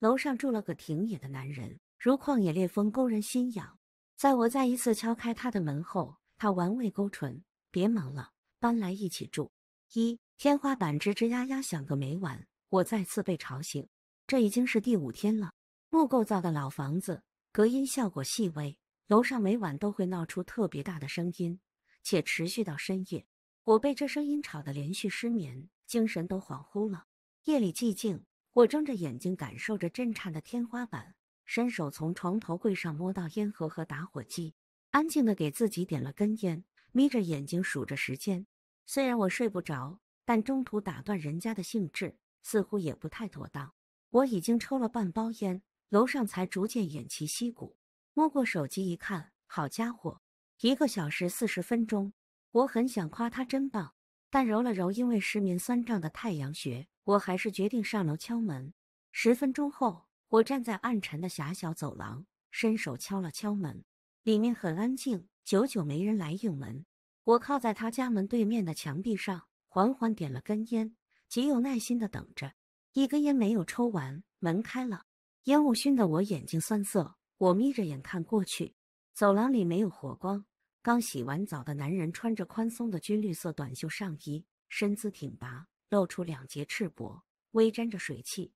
楼上住了个挺野的男人，如旷野烈风，勾人心痒。在我再一次敲开他的门后，他玩味勾唇：“别忙了，搬来一起住。”一天花板吱吱呀呀响个没完，我再次被吵醒。这已经是第五天了。木构造的老房子隔音效果细微，楼上每晚都会闹出特别大的声音，且持续到深夜。我被这声音吵得连续失眠，精神都恍惚了。夜里寂静。我睁着眼睛感受着震颤的天花板，伸手从床头柜上摸到烟盒和打火机，安静的给自己点了根烟，眯着眼睛数着时间。虽然我睡不着，但中途打断人家的兴致似乎也不太妥当。我已经抽了半包烟，楼上才逐渐偃旗息鼓。摸过手机一看，好家伙，一个小时四十分钟。我很想夸他真棒，但揉了揉因为失眠酸胀的太阳穴。我还是决定上楼敲门。十分钟后，我站在暗沉的狭小走廊，伸手敲了敲门。里面很安静，久久没人来应门。我靠在他家门对面的墙壁上，缓缓点了根烟，极有耐心的等着。一根烟没有抽完，门开了，烟雾熏得我眼睛酸涩。我眯着眼看过去，走廊里没有火光。刚洗完澡的男人穿着宽松的军绿色短袖上衣，身姿挺拔。露出两截赤膊，微沾着水汽。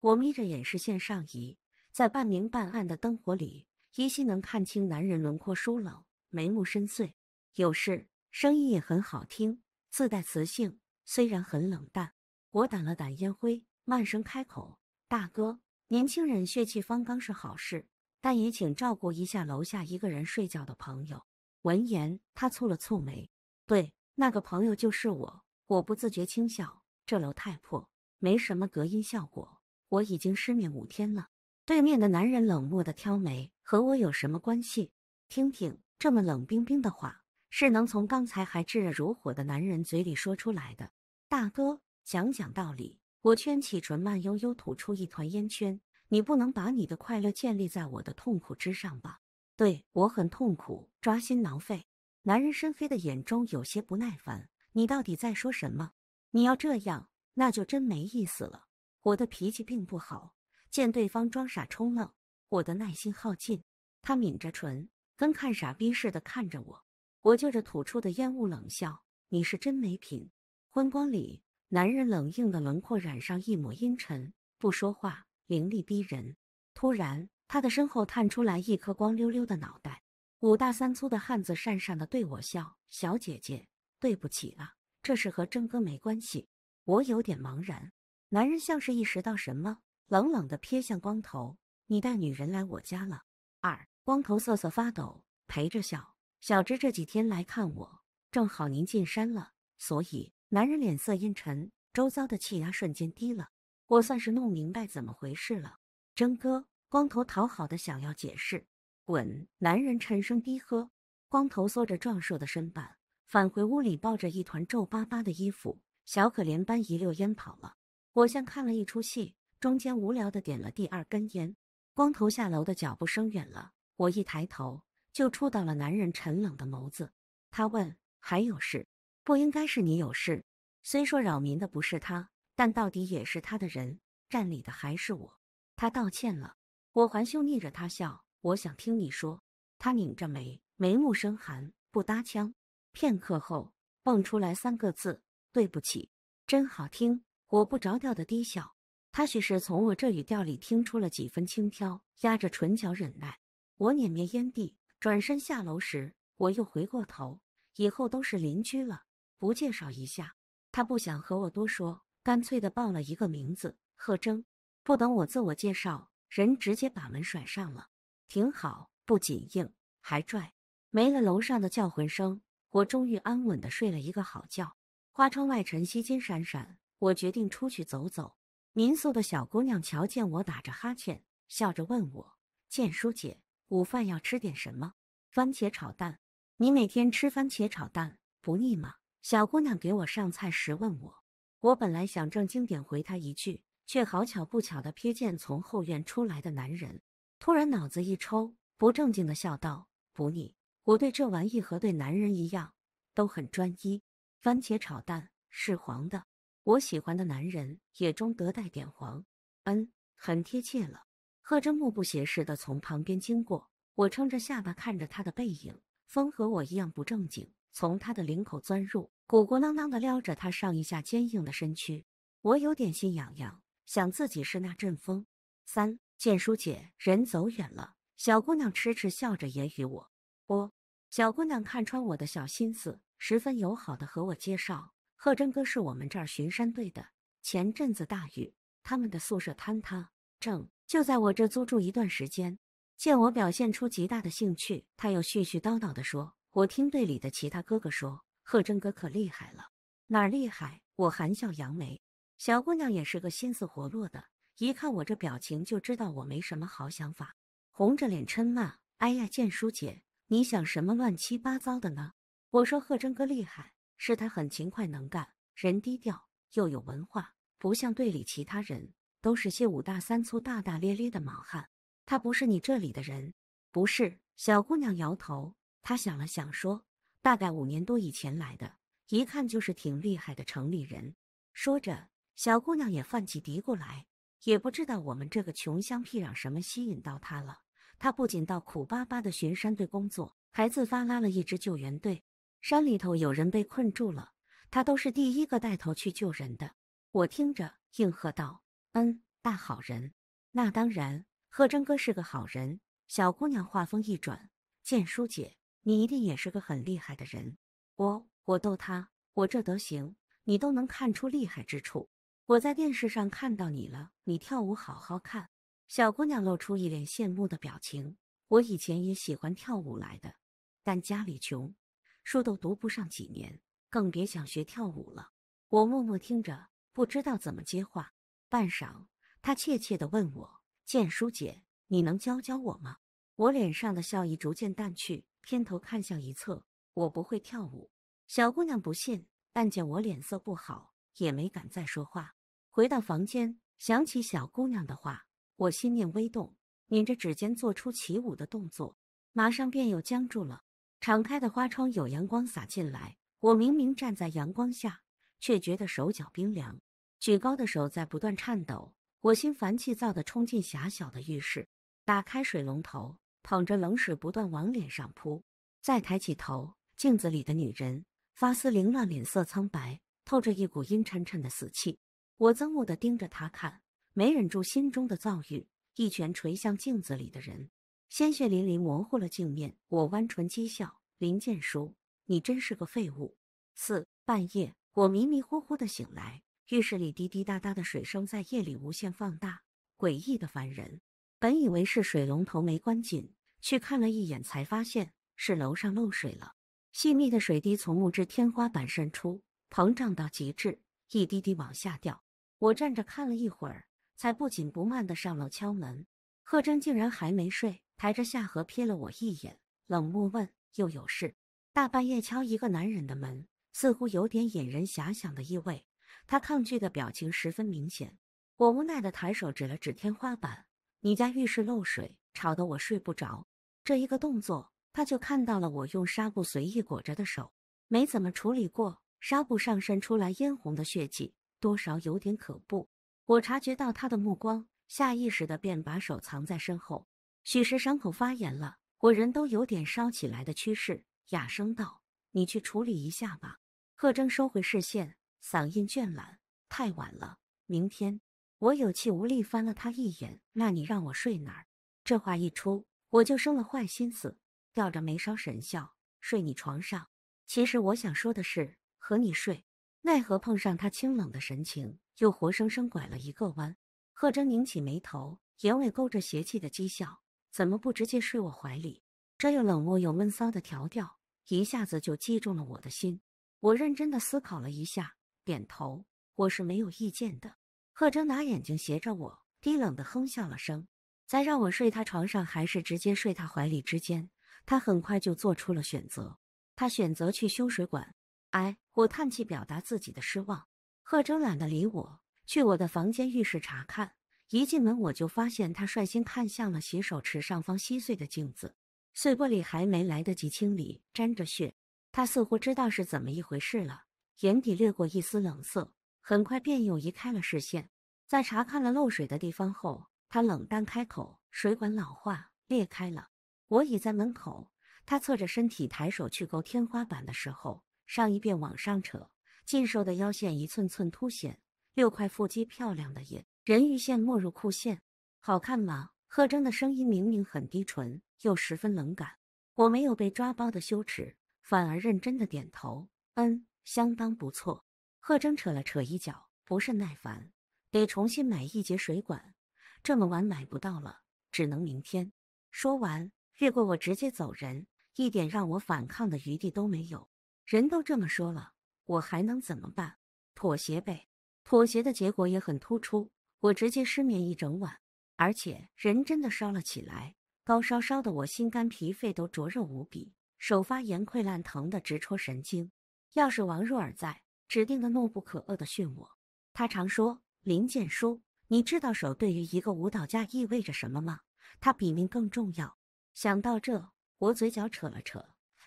我眯着眼视线上移，在半明半暗的灯火里，依稀能看清男人轮廓疏冷，眉目深邃，有事，声音也很好听，自带磁性，虽然很冷淡。我掸了掸烟灰，慢声开口：“大哥，年轻人血气方刚是好事，但也请照顾一下楼下一个人睡觉的朋友。”闻言，他蹙了蹙眉：“对，那个朋友就是我。”我不自觉轻笑，这楼太破，没什么隔音效果。我已经失眠五天了。对面的男人冷漠的挑眉，和我有什么关系？听听，这么冷冰冰的话，是能从刚才还炙热如火的男人嘴里说出来的。大哥，讲讲道理。我圈起唇，慢悠悠吐出一团烟圈。你不能把你的快乐建立在我的痛苦之上吧？对，我很痛苦，抓心挠肺。男人深黑的眼中有些不耐烦。你到底在说什么？你要这样，那就真没意思了。我的脾气并不好，见对方装傻充愣，我的耐心耗尽。他抿着唇，跟看傻逼似的看着我。我就着吐出的烟雾冷笑：“你是真没品。”昏光里，男人冷硬的轮廓染上一抹阴沉，不说话，凌厉逼人。突然，他的身后探出来一颗光溜溜的脑袋，五大三粗的汉子讪讪的对我笑：“小姐姐。”对不起了，这是和征哥没关系。我有点茫然。男人像是意识到什么，冷冷的瞥向光头：“你带女人来我家了。”二光头瑟瑟发抖，陪着笑。小芝这几天来看我，正好您进山了，所以……男人脸色阴沉，周遭的气压瞬间低了。我算是弄明白怎么回事了。征哥，光头讨好的想要解释。滚！男人沉声低喝。光头缩着壮硕的身板。返回屋里，抱着一团皱巴巴的衣服，小可怜般一溜烟跑了。我像看了一出戏，中间无聊的点了第二根烟。光头下楼的脚步声远了，我一抬头就触到了男人沉冷的眸子。他问：“还有事？”不应该是你有事。虽说扰民的不是他，但到底也是他的人，站里的还是我。他道歉了，我环袖睨着他笑。我想听你说。他拧着眉，眉目生寒，不搭腔。片刻后，蹦出来三个字：“对不起。”真好听。我不着调的低笑，他许是从我这语调里听出了几分轻佻，压着唇角忍耐。我碾灭烟蒂，转身下楼时，我又回过头：“以后都是邻居了，不介绍一下？”他不想和我多说，干脆的报了一个名字：“贺征。”不等我自我介绍，人直接把门甩上了。挺好，不仅硬，还拽。没了楼上的叫魂声。我终于安稳的睡了一个好觉。花窗外晨曦金闪闪，我决定出去走走。民宿的小姑娘瞧见我打着哈欠，笑着问我：“建叔姐，午饭要吃点什么？番茄炒蛋？你每天吃番茄炒蛋不腻吗？”小姑娘给我上菜时问我。我本来想正经点回她一句，却好巧不巧的瞥见从后院出来的男人，突然脑子一抽，不正经的笑道：“不腻。”我对这玩意和对男人一样，都很专一。番茄炒蛋是黄的，我喜欢的男人也中得带点黄。嗯，很贴切了。贺真目不斜视地从旁边经过，我撑着下巴看着他的背影，风和我一样不正经，从他的领口钻入，鼓鼓囊囊地撩着他上一下坚硬的身躯。我有点心痒痒，想自己是那阵风。三建书姐人走远了，小姑娘痴痴笑着言语我。我小姑娘看穿我的小心思，十分友好的和我介绍：“贺真哥是我们这儿巡山队的，前阵子大雨，他们的宿舍坍塌，正就在我这租住一段时间。”见我表现出极大的兴趣，他又絮絮叨叨的说：“我听队里的其他哥哥说，贺真哥可厉害了，哪儿厉害？”我含笑扬眉，小姑娘也是个心思活络的，一看我这表情就知道我没什么好想法，红着脸嗔骂：“哎呀，建书姐！”你想什么乱七八糟的呢？我说贺征哥厉害，是他很勤快能干，人低调又有文化，不像队里其他人，都是些五大三粗、大大咧咧的莽汉。他不是你这里的人？不是？小姑娘摇头。她想了想说：“大概五年多以前来的，一看就是挺厉害的城里人。”说着，小姑娘也犯起嘀咕来，也不知道我们这个穷乡僻壤什么吸引到他了。他不仅到苦巴巴的巡山队工作，还自发拉了一支救援队。山里头有人被困住了，他都是第一个带头去救人的。我听着应和道：“嗯，大好人。”那当然，贺征哥是个好人。小姑娘话锋一转：“建叔姐，你一定也是个很厉害的人。”我我逗他，我这德行你都能看出厉害之处。我在电视上看到你了，你跳舞好好看。小姑娘露出一脸羡慕的表情。我以前也喜欢跳舞来的，但家里穷，书都读不上几年，更别想学跳舞了。我默默听着，不知道怎么接话。半晌，她怯怯地问我：“建书姐，你能教教我吗？”我脸上的笑意逐渐淡去，偏头看向一侧。我不会跳舞。小姑娘不信，但见我脸色不好，也没敢再说话。回到房间，想起小姑娘的话。我心念微动，捻着指尖做出起舞的动作，马上便又僵住了。敞开的花窗有阳光洒进来，我明明站在阳光下，却觉得手脚冰凉。举高的手在不断颤抖。我心烦气躁地冲进狭小的浴室，打开水龙头，捧着冷水不断往脸上扑。再抬起头，镜子里的女人发丝凌乱，脸色苍白，透着一股阴沉沉的死气。我憎恶地盯着她看。没忍住心中的躁郁，一拳捶向镜子里的人，鲜血淋漓，模糊了镜面。我弯唇讥笑：“林建书，你真是个废物。”四半夜，我迷迷糊糊的醒来，浴室里滴滴答答的水声在夜里无限放大，诡异的烦人。本以为是水龙头没关紧，去看了一眼，才发现是楼上漏水了。细密的水滴从木质天花板渗出，膨胀到极致，一滴滴往下掉。我站着看了一会儿。才不紧不慢的上楼敲门，贺真竟然还没睡，抬着下颌瞥了我一眼，冷漠问：“又有事？大半夜敲一个男人的门，似乎有点引人遐想的意味。”他抗拒的表情十分明显。我无奈的抬手指了指天花板：“你家浴室漏水，吵得我睡不着。”这一个动作，他就看到了我用纱布随意裹着的手，没怎么处理过，纱布上渗出来嫣红的血迹，多少有点可怖。我察觉到他的目光，下意识的便把手藏在身后。许是伤口发炎了，我人都有点烧起来的趋势，哑声道：“你去处理一下吧。”贺征收回视线，嗓音倦懒：“太晚了，明天。”我有气无力翻了他一眼：“那你让我睡哪儿？”这话一出，我就生了坏心思，吊着眉梢神笑：“睡你床上。”其实我想说的是，和你睡。奈何碰上他清冷的神情，又活生生拐了一个弯。贺征拧起眉头，眼尾勾着邪气的讥笑，怎么不直接睡我怀里？这又冷漠又闷骚的调调，一下子就击中了我的心。我认真地思考了一下，点头，我是没有意见的。贺征拿眼睛斜着我，低冷地哼笑了声，在让我睡他床上还是直接睡他怀里之间，他很快就做出了选择。他选择去修水管。哎。我叹气，表达自己的失望。贺征懒得理我，去我的房间浴室查看。一进门，我就发现他率先看向了洗手池上方稀碎的镜子，碎玻璃还没来得及清理，沾着血。他似乎知道是怎么一回事了，眼底掠过一丝冷色，很快便又移开了视线。在查看了漏水的地方后，他冷淡开口：“水管老化裂开了。”我倚在门口，他侧着身体，抬手去够天花板的时候。上一遍往上扯，尽瘦的腰线一寸寸凸显，六块腹肌漂亮的眼，人鱼线没入裤线，好看吗？贺征的声音明明很低沉，又十分冷感。我没有被抓包的羞耻，反而认真的点头。嗯，相当不错。贺征扯了扯衣角，不甚耐烦，得重新买一节水管，这么晚买不到了，只能明天。说完，越过我直接走人，一点让我反抗的余地都没有。人都这么说了，我还能怎么办？妥协呗。妥协的结果也很突出，我直接失眠一整晚，而且人真的烧了起来，高烧烧得我心肝脾肺都灼热无比，手发炎溃烂，疼得直戳神经。要是王若尔在，指定的怒不可遏的训我。他常说：“林建书，你知道手对于一个舞蹈家意味着什么吗？它比命更重要。”想到这，我嘴角扯了扯，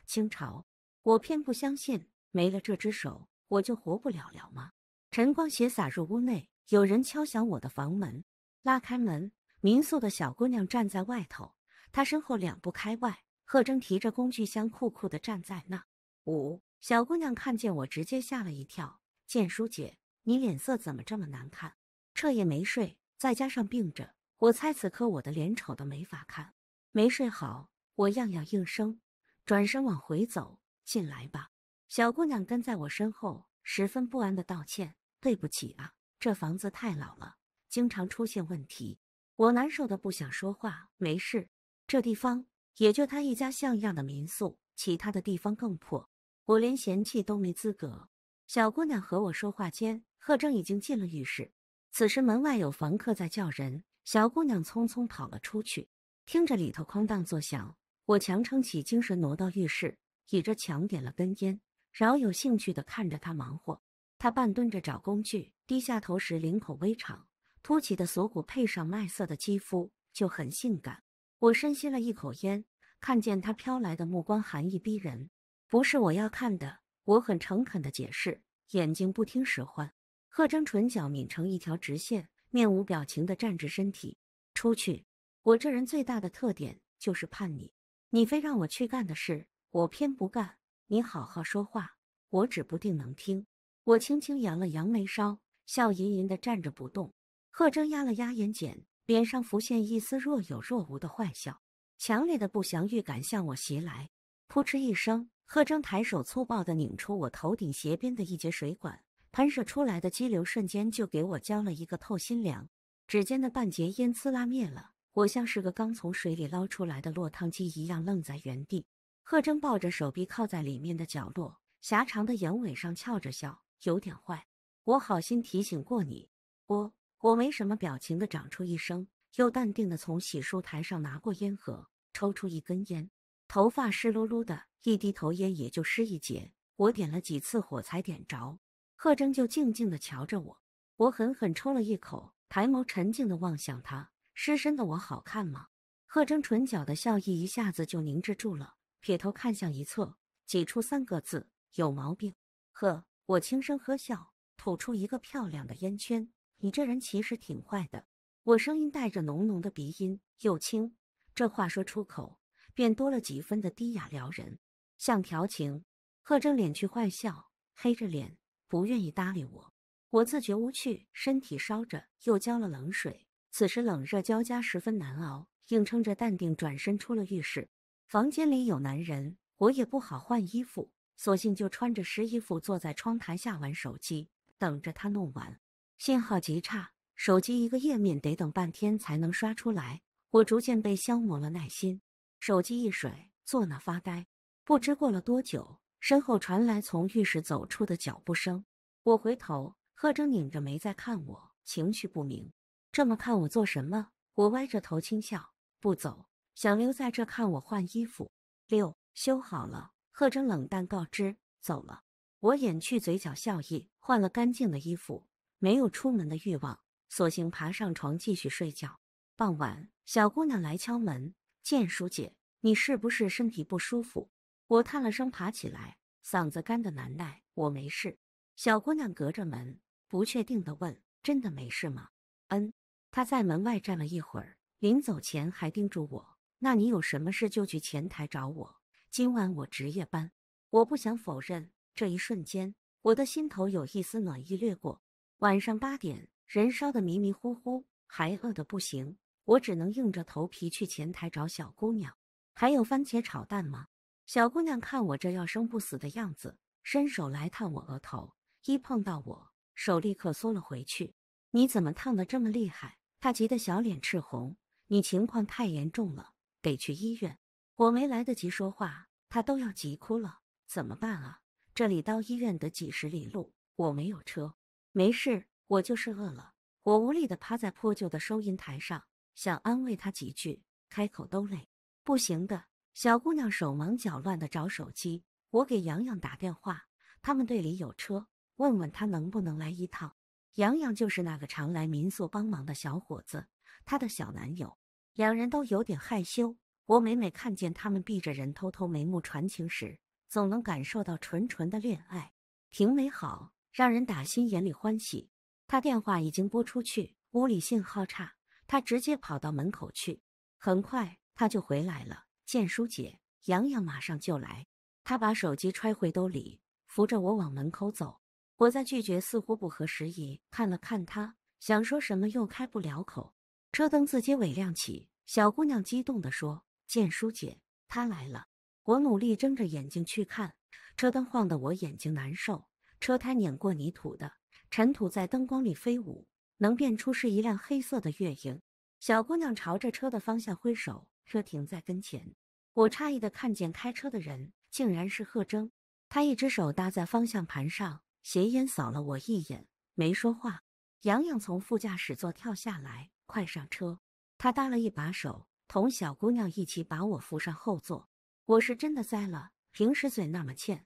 清朝。我偏不相信，没了这只手，我就活不了了吗？晨光斜洒入屋内，有人敲响我的房门。拉开门，民宿的小姑娘站在外头，她身后两步开外，贺征提着工具箱酷酷的站在那。五小姑娘看见我，直接吓了一跳。建书姐，你脸色怎么这么难看？彻夜没睡，再加上病着，我猜此刻我的脸丑的没法看。没睡好，我样样应声，转身往回走。进来吧，小姑娘跟在我身后，十分不安的道歉：“对不起啊，这房子太老了，经常出现问题。”我难受的不想说话。没事，这地方也就他一家像样的民宿，其他的地方更破，我连嫌弃都没资格。小姑娘和我说话间，贺正已经进了浴室。此时门外有房客在叫人，小姑娘匆匆跑了出去，听着里头哐当作响，我强撑起精神挪到浴室。倚着墙点了根烟，饶有兴趣的看着他忙活。他半蹲着找工具，低下头时领口微长，凸起的锁骨配上麦色的肌肤就很性感。我深吸了一口烟，看见他飘来的目光，寒意逼人。不是我要看的，我很诚恳的解释，眼睛不听使唤。贺征唇角抿成一条直线，面无表情的站直身体。出去！我这人最大的特点就是叛逆，你非让我去干的事。我偏不干！你好好说话，我指不定能听。我轻轻扬了扬眉梢，笑吟吟的站着不动。贺征压了压眼睑，脸上浮现一丝若有若无的坏笑。强烈的不祥预感向我袭来。扑哧一声，贺征抬手粗暴的拧出我头顶斜边的一截水管，喷射出来的激流瞬间就给我浇了一个透心凉。指尖的半截烟滋啦灭了，我像是个刚从水里捞出来的落汤鸡一样愣在原地。贺征抱着手臂靠在里面的角落，狭长的眼尾上翘着笑，有点坏。我好心提醒过你，我我没什么表情的长出一声，又淡定的从洗漱台上拿过烟盒，抽出一根烟。头发湿漉漉的，一低头烟也就湿一截。我点了几次火才点着。贺征就静静的瞧着我，我狠狠抽了一口，抬眸沉静的望向他。湿身的我好看吗？贺征唇角的笑意一下子就凝滞住了。铁头看向一侧，挤出三个字：“有毛病。”呵，我轻声呵笑，吐出一个漂亮的烟圈。你这人其实挺坏的。我声音带着浓浓的鼻音，又轻。这话说出口，便多了几分的低哑撩人，像调情。贺正脸去坏笑，黑着脸，不愿意搭理我。我自觉无趣，身体烧着，又浇了冷水。此时冷热交加，十分难熬，硬撑着淡定转身出了浴室。房间里有男人，我也不好换衣服，索性就穿着湿衣服坐在窗台下玩手机，等着他弄完。信号极差，手机一个页面得等半天才能刷出来。我逐渐被消磨了耐心，手机一甩，坐那发呆。不知过了多久，身后传来从浴室走出的脚步声。我回头，贺征拧着眉在看我，情绪不明。这么看我做什么？我歪着头轻笑，不走。想留在这看我换衣服。六修好了，贺征冷淡告知，走了。我掩去嘴角笑意，换了干净的衣服，没有出门的欲望，索性爬上床继续睡觉。傍晚，小姑娘来敲门，建叔姐，你是不是身体不舒服？我叹了声，爬起来，嗓子干的难耐。我没事。小姑娘隔着门不确定的问：“真的没事吗？”嗯。她在门外站了一会儿，临走前还叮嘱我。那你有什么事就去前台找我，今晚我值夜班。我不想否认，这一瞬间，我的心头有一丝暖意掠过。晚上八点，人烧得迷迷糊糊，还饿得不行，我只能硬着头皮去前台找小姑娘。还有番茄炒蛋吗？小姑娘看我这要生不死的样子，伸手来烫我额头，一碰到我，手立刻缩了回去。你怎么烫得这么厉害？她急得小脸赤红。你情况太严重了。得去医院，我没来得及说话，她都要急哭了，怎么办啊？这里到医院得几十里路，我没有车。没事，我就是饿了。我无力地趴在破旧的收银台上，想安慰她几句，开口都累。不行的，小姑娘手忙脚乱地找手机。我给洋洋打电话，他们队里有车，问问他能不能来一趟。洋洋就是那个常来民宿帮忙的小伙子，他的小男友。两人都有点害羞，我每每看见他们闭着人偷偷眉目传情时，总能感受到纯纯的恋爱，挺美好，让人打心眼里欢喜。他电话已经拨出去，屋里信号差，他直接跑到门口去，很快他就回来了。见舒姐，阳阳马上就来。他把手机揣回兜里，扶着我往门口走。我在拒绝似乎不合时宜，看了看他，想说什么又开不了口。车灯自街尾亮起，小姑娘激动地说：“建叔姐，她来了。”我努力睁着眼睛去看，车灯晃得我眼睛难受。车胎碾过泥土的尘土在灯光里飞舞，能辨出是一辆黑色的月影。小姑娘朝着车的方向挥手，车停在跟前。我诧异的看见开车的人竟然是贺征，他一只手搭在方向盘上，斜眼扫了我一眼，没说话。洋洋从副驾驶座跳下来。快上车！他搭了一把手，同小姑娘一起把我扶上后座。我是真的栽了，平时嘴那么欠，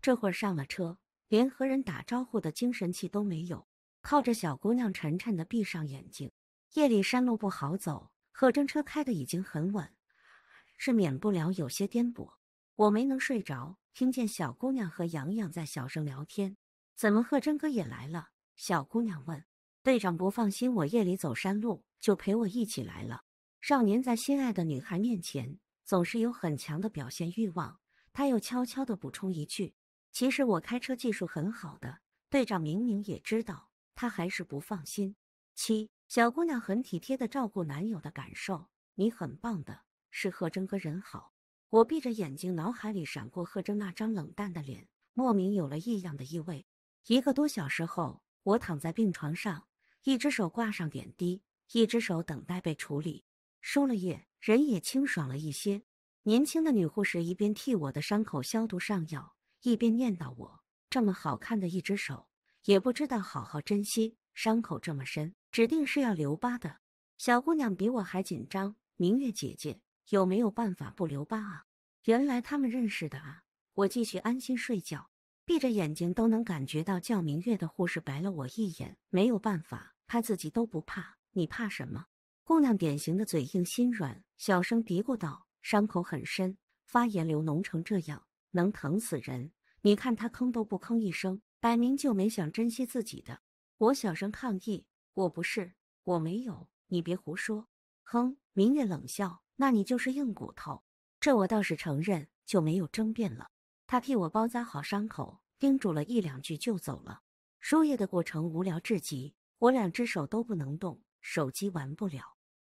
这会上了车，连和人打招呼的精神气都没有。靠着小姑娘，沉沉的闭上眼睛。夜里山路不好走，贺征车开的已经很稳，是免不了有些颠簸。我没能睡着，听见小姑娘和洋洋在小声聊天：“怎么贺征哥也来了？”小姑娘问。队长不放心我夜里走山路，就陪我一起来了。少年在心爱的女孩面前，总是有很强的表现欲望。他又悄悄地补充一句：“其实我开车技术很好的。”队长明明也知道，他还是不放心。七小姑娘很体贴地照顾男友的感受，你很棒的。是贺征哥人好。我闭着眼睛，脑海里闪过贺征那张冷淡的脸，莫名有了异样的意味。一个多小时后，我躺在病床上。一只手挂上点滴，一只手等待被处理。输了液，人也清爽了一些。年轻的女护士一边替我的伤口消毒上药，一边念叨：“我这么好看的一只手，也不知道好好珍惜。伤口这么深，指定是要留疤的。”小姑娘比我还紧张。明月姐姐有没有办法不留疤啊？原来他们认识的啊！我继续安心睡觉，闭着眼睛都能感觉到叫明月的护士白了我一眼。没有办法。他自己都不怕，你怕什么？姑娘典型的嘴硬心软，小声嘀咕道：“伤口很深，发炎流脓成这样，能疼死人。你看他吭都不吭一声，摆明就没想珍惜自己的。”我小声抗议：“我不是，我没有。”你别胡说！哼，明月冷笑：“那你就是硬骨头。”这我倒是承认，就没有争辩了。他替我包扎好伤口，叮嘱了一两句就走了。输液的过程无聊至极。我两只手都不能动，手机玩不了，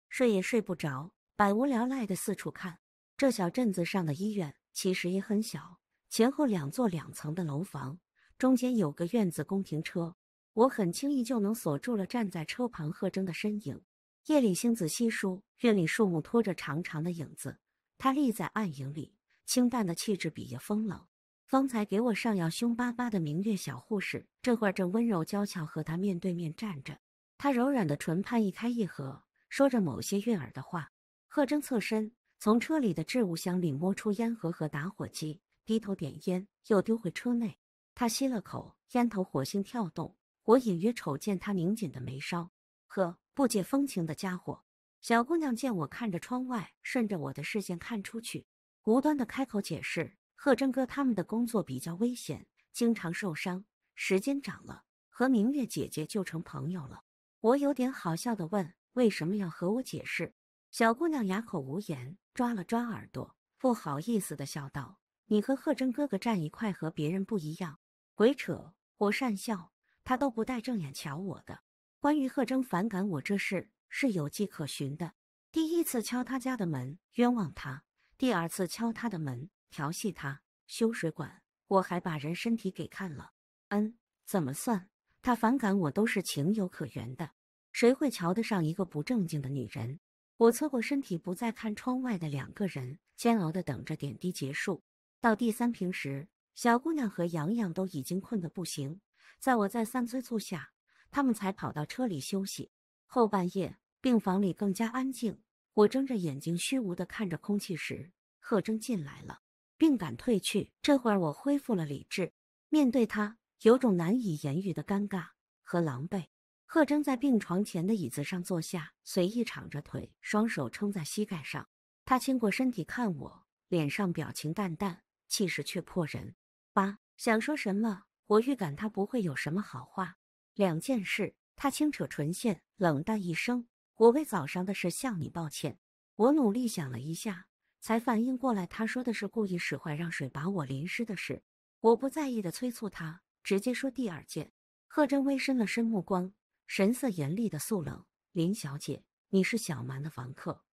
睡也睡不着，百无聊赖的四处看。这小镇子上的医院其实也很小，前后两座两层的楼房，中间有个院子供停车。我很轻易就能锁住了站在车旁贺征的身影。夜里星子稀疏，院里树木拖着长长的影子，他立在暗影里，清淡的气质比夜风冷。方才给我上药，凶巴巴的明月小护士，这会儿正温柔娇俏，和他面对面站着。她柔软的唇畔一开一合，说着某些悦耳的话。贺征侧身从车里的置物箱里摸出烟盒和打火机，低头点烟，又丢回车内。他吸了口，烟头火星跳动。我隐约瞅见他拧紧的眉梢。呵，不解风情的家伙。小姑娘见我看着窗外，顺着我的视线看出去，无端的开口解释。贺征哥他们的工作比较危险，经常受伤，时间长了和明月姐姐就成朋友了。我有点好笑的问：“为什么要和我解释？”小姑娘哑口无言，抓了抓耳朵，不好意思的笑道：“你和贺征哥哥站一块和别人不一样。”鬼扯！我讪笑，他都不带正眼瞧我的。关于贺征反感我这事是有迹可循的：第一次敲他家的门，冤枉他；第二次敲他的门。调戏他修水管，我还把人身体给看了。嗯，怎么算？他反感我都是情有可原的，谁会瞧得上一个不正经的女人？我侧过身体，不再看窗外的两个人，煎熬的等着点滴结束。到第三瓶时，小姑娘和洋洋都已经困得不行，在我再三催促下，他们才跑到车里休息。后半夜病房里更加安静，我睁着眼睛，虚无的看着空气时，贺征进来了。病感退去，这会儿我恢复了理智，面对他有种难以言喻的尴尬和狼狈。贺征在病床前的椅子上坐下，随意敞着腿，双手撑在膝盖上。他倾过身体看我，脸上表情淡淡，气势却迫人。八想说什么？我预感他不会有什么好话。两件事，他轻扯唇线，冷淡一声：“我为早上的事向你抱歉。”我努力想了一下。才反应过来，他说的是故意使坏让水把我淋湿的事。我不在意的催促他，直接说第二件。贺真微伸了伸目光，神色严厉的肃冷林小姐，你是小蛮的房客，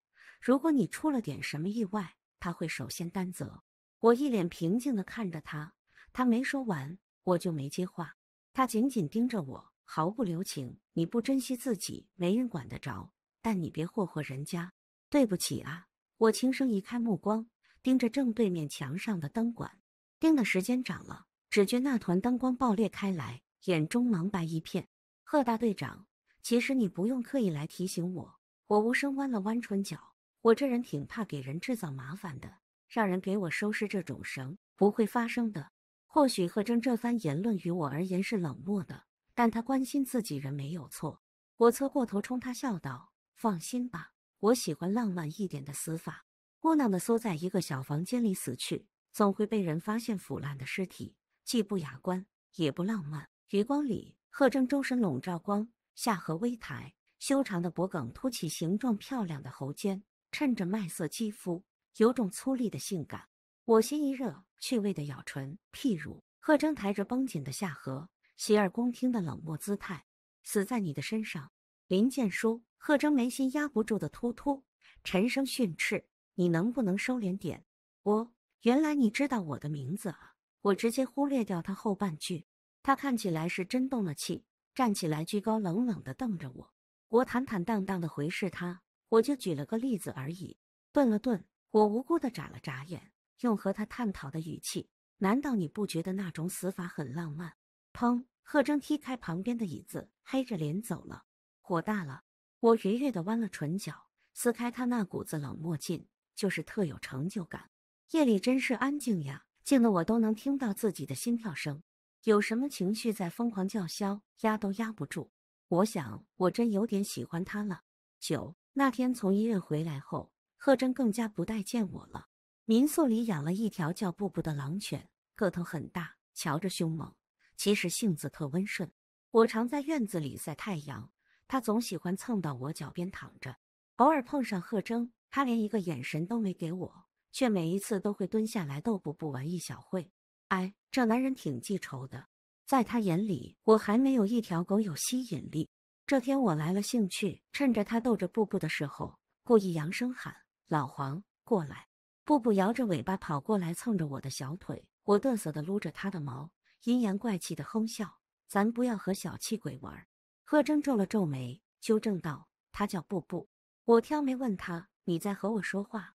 如果你出了点什么意外，他会首先担责。我一脸平静的看着他，他没说完，我就没接话。他紧紧盯着我，毫不留情。你不珍惜自己，没人管得着，但你别祸祸人家。对不起啊。我轻声移开目光，盯着正对面墙上的灯管，盯的时间长了，只觉那团灯光爆裂开来，眼中茫白一片。贺大队长，其实你不用刻意来提醒我。我无声弯了弯唇角，我这人挺怕给人制造麻烦的，让人给我收拾这种绳，不会发生的。或许贺征这番言论于我而言是冷漠的，但他关心自己人没有错。我侧过头冲他笑道：“放心吧。”我喜欢浪漫一点的死法，窝囊的缩在一个小房间里死去，总会被人发现腐烂的尸体，既不雅观也不浪漫。余光里，贺征周身笼罩光，下颌微抬，修长的脖梗凸起，形状漂亮的喉尖衬着麦色肌肤，有种粗粝的性感。我心一热，趣味的咬唇。譬如，贺征抬着绷紧的下颌，洗耳恭听的冷漠姿态，死在你的身上。林建书，贺征眉心压不住的突突，沉声训斥：“你能不能收敛点？”我原来你知道我的名字啊！我直接忽略掉他后半句。他看起来是真动了气，站起来，居高冷冷的瞪着我。我坦坦荡荡的回视他：“我就举了个例子而已。”顿了顿，我无辜的眨了眨眼，用和他探讨的语气：“难道你不觉得那种死法很浪漫？”砰！贺征踢开旁边的椅子，黑着脸走了。火大了，我愉悦的弯了唇角，撕开他那股子冷漠劲，就是特有成就感。夜里真是安静呀，静的我都能听到自己的心跳声，有什么情绪在疯狂叫嚣，压都压不住。我想，我真有点喜欢他了。九那天从医院回来后，贺真更加不待见我了。民宿里养了一条叫布布的狼犬，个头很大，瞧着凶猛，其实性子特温顺。我常在院子里晒太阳。他总喜欢蹭到我脚边躺着，偶尔碰上贺征，他连一个眼神都没给我，却每一次都会蹲下来逗布布玩一小会。哎，这男人挺记仇的，在他眼里我还没有一条狗有吸引力。这天我来了兴趣，趁着他逗着布布的时候，故意扬声喊：“老黄，过来！”布布摇着尾巴跑过来蹭着我的小腿，我嘚瑟地撸着他的毛，阴阳怪气地哼笑：“咱不要和小气鬼玩。”贺征皱了皱眉，纠正道：“他叫布布。”我挑眉问他：“你在和我说话？”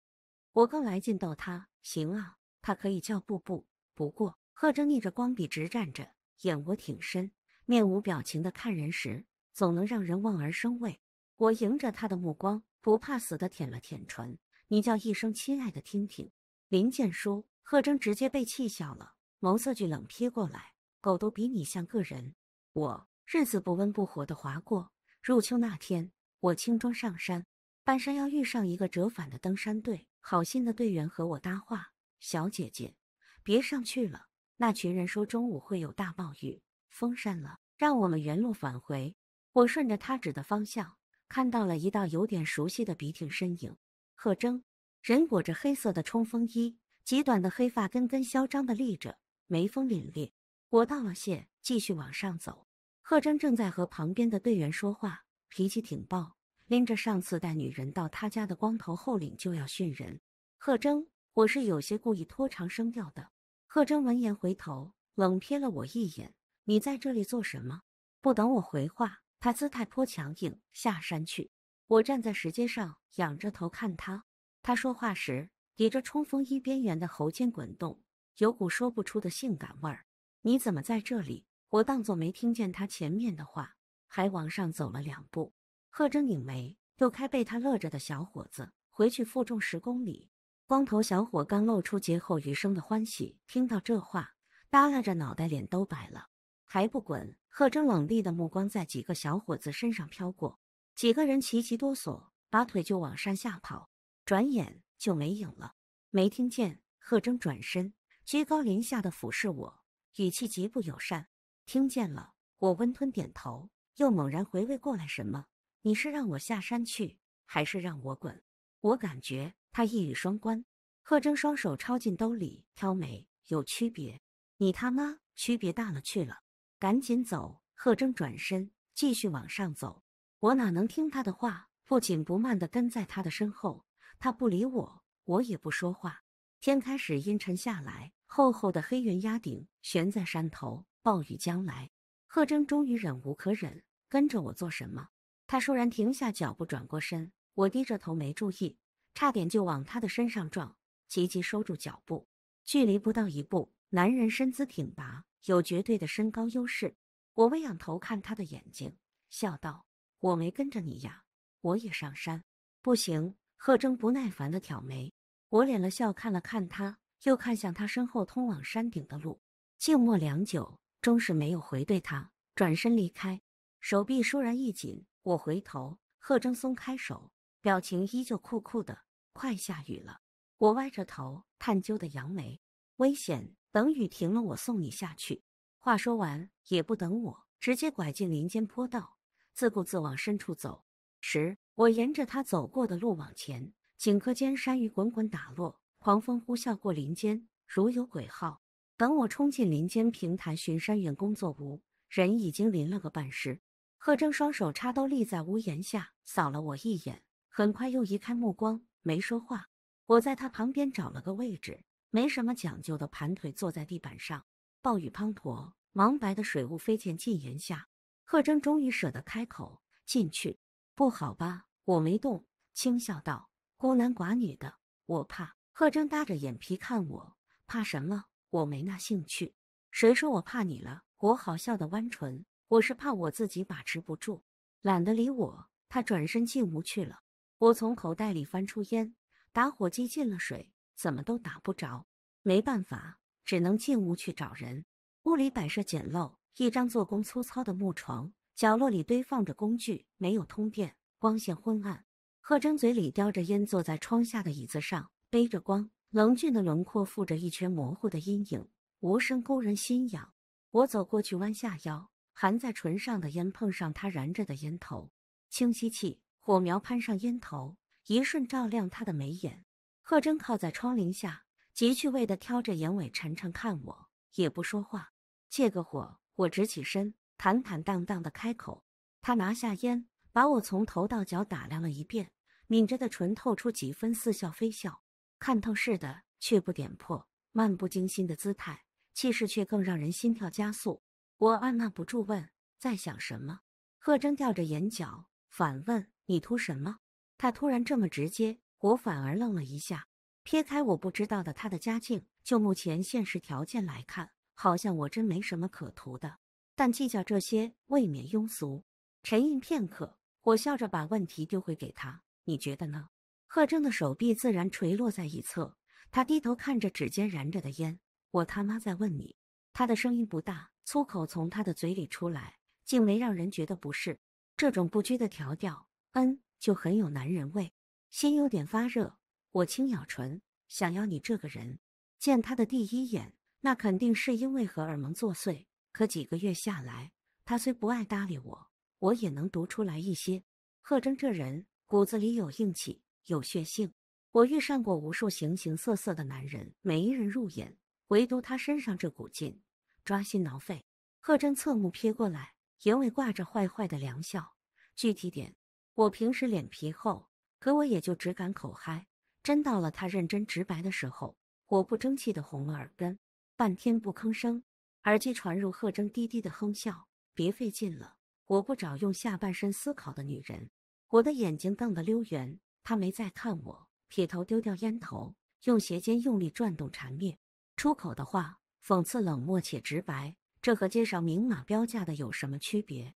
我更来劲逗他：“行啊，他可以叫布布。”不过，贺征逆着光笔直站着，眼窝挺深，面无表情的看人时，总能让人望而生畏。我迎着他的目光，不怕死的舔了舔唇：“你叫一声亲爱的，听听。”林建书，贺征直接被气笑了，眸色巨冷瞥过来：“狗都比你像个人。”我。日子不温不火的划过。入秋那天，我轻装上山，半山腰遇上一个折返的登山队，好心的队员和我搭话：“小姐姐，别上去了。”那群人说中午会有大暴雨，封山了，让我们原路返回。我顺着他指的方向，看到了一道有点熟悉的笔挺身影——贺征，人裹着黑色的冲锋衣，极短的黑发根根嚣张的立着，眉峰凛冽。我道了谢，继续往上走。贺征正在和旁边的队员说话，脾气挺暴，拎着上次带女人到他家的光头后领就要训人。贺征，我是有些故意拖长声调的。贺征闻言回头，冷瞥了我一眼：“你在这里做什么？”不等我回话，他姿态颇强硬：“下山去。”我站在石阶上，仰着头看他。他说话时，抵着冲锋衣边缘的喉尖滚动，有股说不出的性感味儿。“你怎么在这里？”我当作没听见他前面的话，还往上走了两步。贺征拧眉，又开被他乐着的小伙子回去负重十公里。光头小伙刚露出劫后余生的欢喜，听到这话，耷拉着脑袋，脸都白了，还不滚！贺征冷厉的目光在几个小伙子身上飘过，几个人齐齐哆嗦，拔腿就往山下跑，转眼就没影了。没听见？贺征转身，居高临下的俯视我，语气极不友善。听见了，我温吞点头，又猛然回味过来，什么？你是让我下山去，还是让我滚？我感觉他一语双关。贺征双手抄进兜里，挑眉，有区别？你他妈区别大了去了！赶紧走！贺征转身继续往上走，我哪能听他的话？不紧不慢的跟在他的身后，他不理我，我也不说话。天开始阴沉下来，厚厚的黑云压顶，悬在山头。暴雨将来，贺征终于忍无可忍，跟着我做什么？他倏然停下脚步，转过身。我低着头没注意，差点就往他的身上撞，急急收住脚步，距离不到一步。男人身姿挺拔，有绝对的身高优势。我微仰头看他的眼睛，笑道：“我没跟着你呀，我也上山。”不行。贺征不耐烦的挑眉。我敛了笑，看了看他，又看向他身后通往山顶的路。静默良久。终是没有回对他，转身离开，手臂倏然一紧，我回头，贺征松开手，表情依旧酷酷的。快下雨了，我歪着头探究的扬眉，危险，等雨停了，我送你下去。话说完也不等我，直接拐进林间坡道，自顾自往深处走。时，我沿着他走过的路往前，顷刻间山雨滚滚打落，狂风呼啸过林间，如有鬼号。等我冲进林间平台巡山员工作屋，人已经淋了个半湿。贺征双手插兜立在屋檐下，扫了我一眼，很快又移开目光，没说话。我在他旁边找了个位置，没什么讲究的盘腿坐在地板上。暴雨滂沱，茫白的水雾飞溅进檐下。贺征终于舍得开口：“进去，不好吧？”我没动，轻笑道：“孤男寡女的，我怕。”贺征搭着眼皮看我：“怕什么？”我没那兴趣，谁说我怕你了？我好笑的弯唇，我是怕我自己把持不住。懒得理我，他转身进屋去了。我从口袋里翻出烟，打火机进了水，怎么都打不着。没办法，只能进屋去找人。屋里摆设简陋，一张做工粗糙的木床，角落里堆放着工具，没有通电，光线昏暗。贺征嘴里叼着烟，坐在窗下的椅子上，背着光。冷峻的轮廓覆着一圈模糊的阴影，无声勾人心痒。我走过去，弯下腰，含在唇上的烟碰上他燃着的烟头，轻吸气，火苗攀上烟头，一瞬照亮他的眉眼。贺臻靠在窗棂下，极趣味地挑着眼尾，沉沉看我，也不说话。借个火，我直起身，坦坦荡荡地开口。他拿下烟，把我从头到脚打量了一遍，抿着的唇透出几分似笑非笑。看透似的，却不点破，漫不经心的姿态，气势却更让人心跳加速。我按捺不住问：“在想什么？”贺征吊着眼角反问：“你图什么？”他突然这么直接，我反而愣了一下。撇开我不知道的他的家境，就目前现实条件来看，好像我真没什么可图的。但计较这些未免庸俗。沉吟片刻，我笑着把问题丢回给他：“你觉得呢？”贺征的手臂自然垂落在一侧，他低头看着指尖燃着的烟。我他妈在问你，他的声音不大，粗口从他的嘴里出来，竟没让人觉得不适。这种不拘的调调，嗯，就很有男人味。心有点发热，我轻咬唇，想要你这个人。见他的第一眼，那肯定是因为荷尔蒙作祟。可几个月下来，他虽不爱搭理我，我也能读出来一些。贺征这人骨子里有硬气。有血性，我遇上过无数形形色色的男人，没人入眼，唯独他身上这股劲，抓心挠肺。贺真侧目瞥过来，眼尾挂着坏坏的凉笑。具体点，我平时脸皮厚，可我也就只敢口嗨，真到了他认真直白的时候，我不争气的红了耳根，半天不吭声。耳机传入贺征低低的哼笑：“别费劲了，我不找用下半身思考的女人。”我的眼睛瞪得溜圆。他没再看我，撇头丢掉烟头，用鞋尖用力转动，缠面，出口的话，讽刺、冷漠且直白，这和街上明码标价的有什么区别？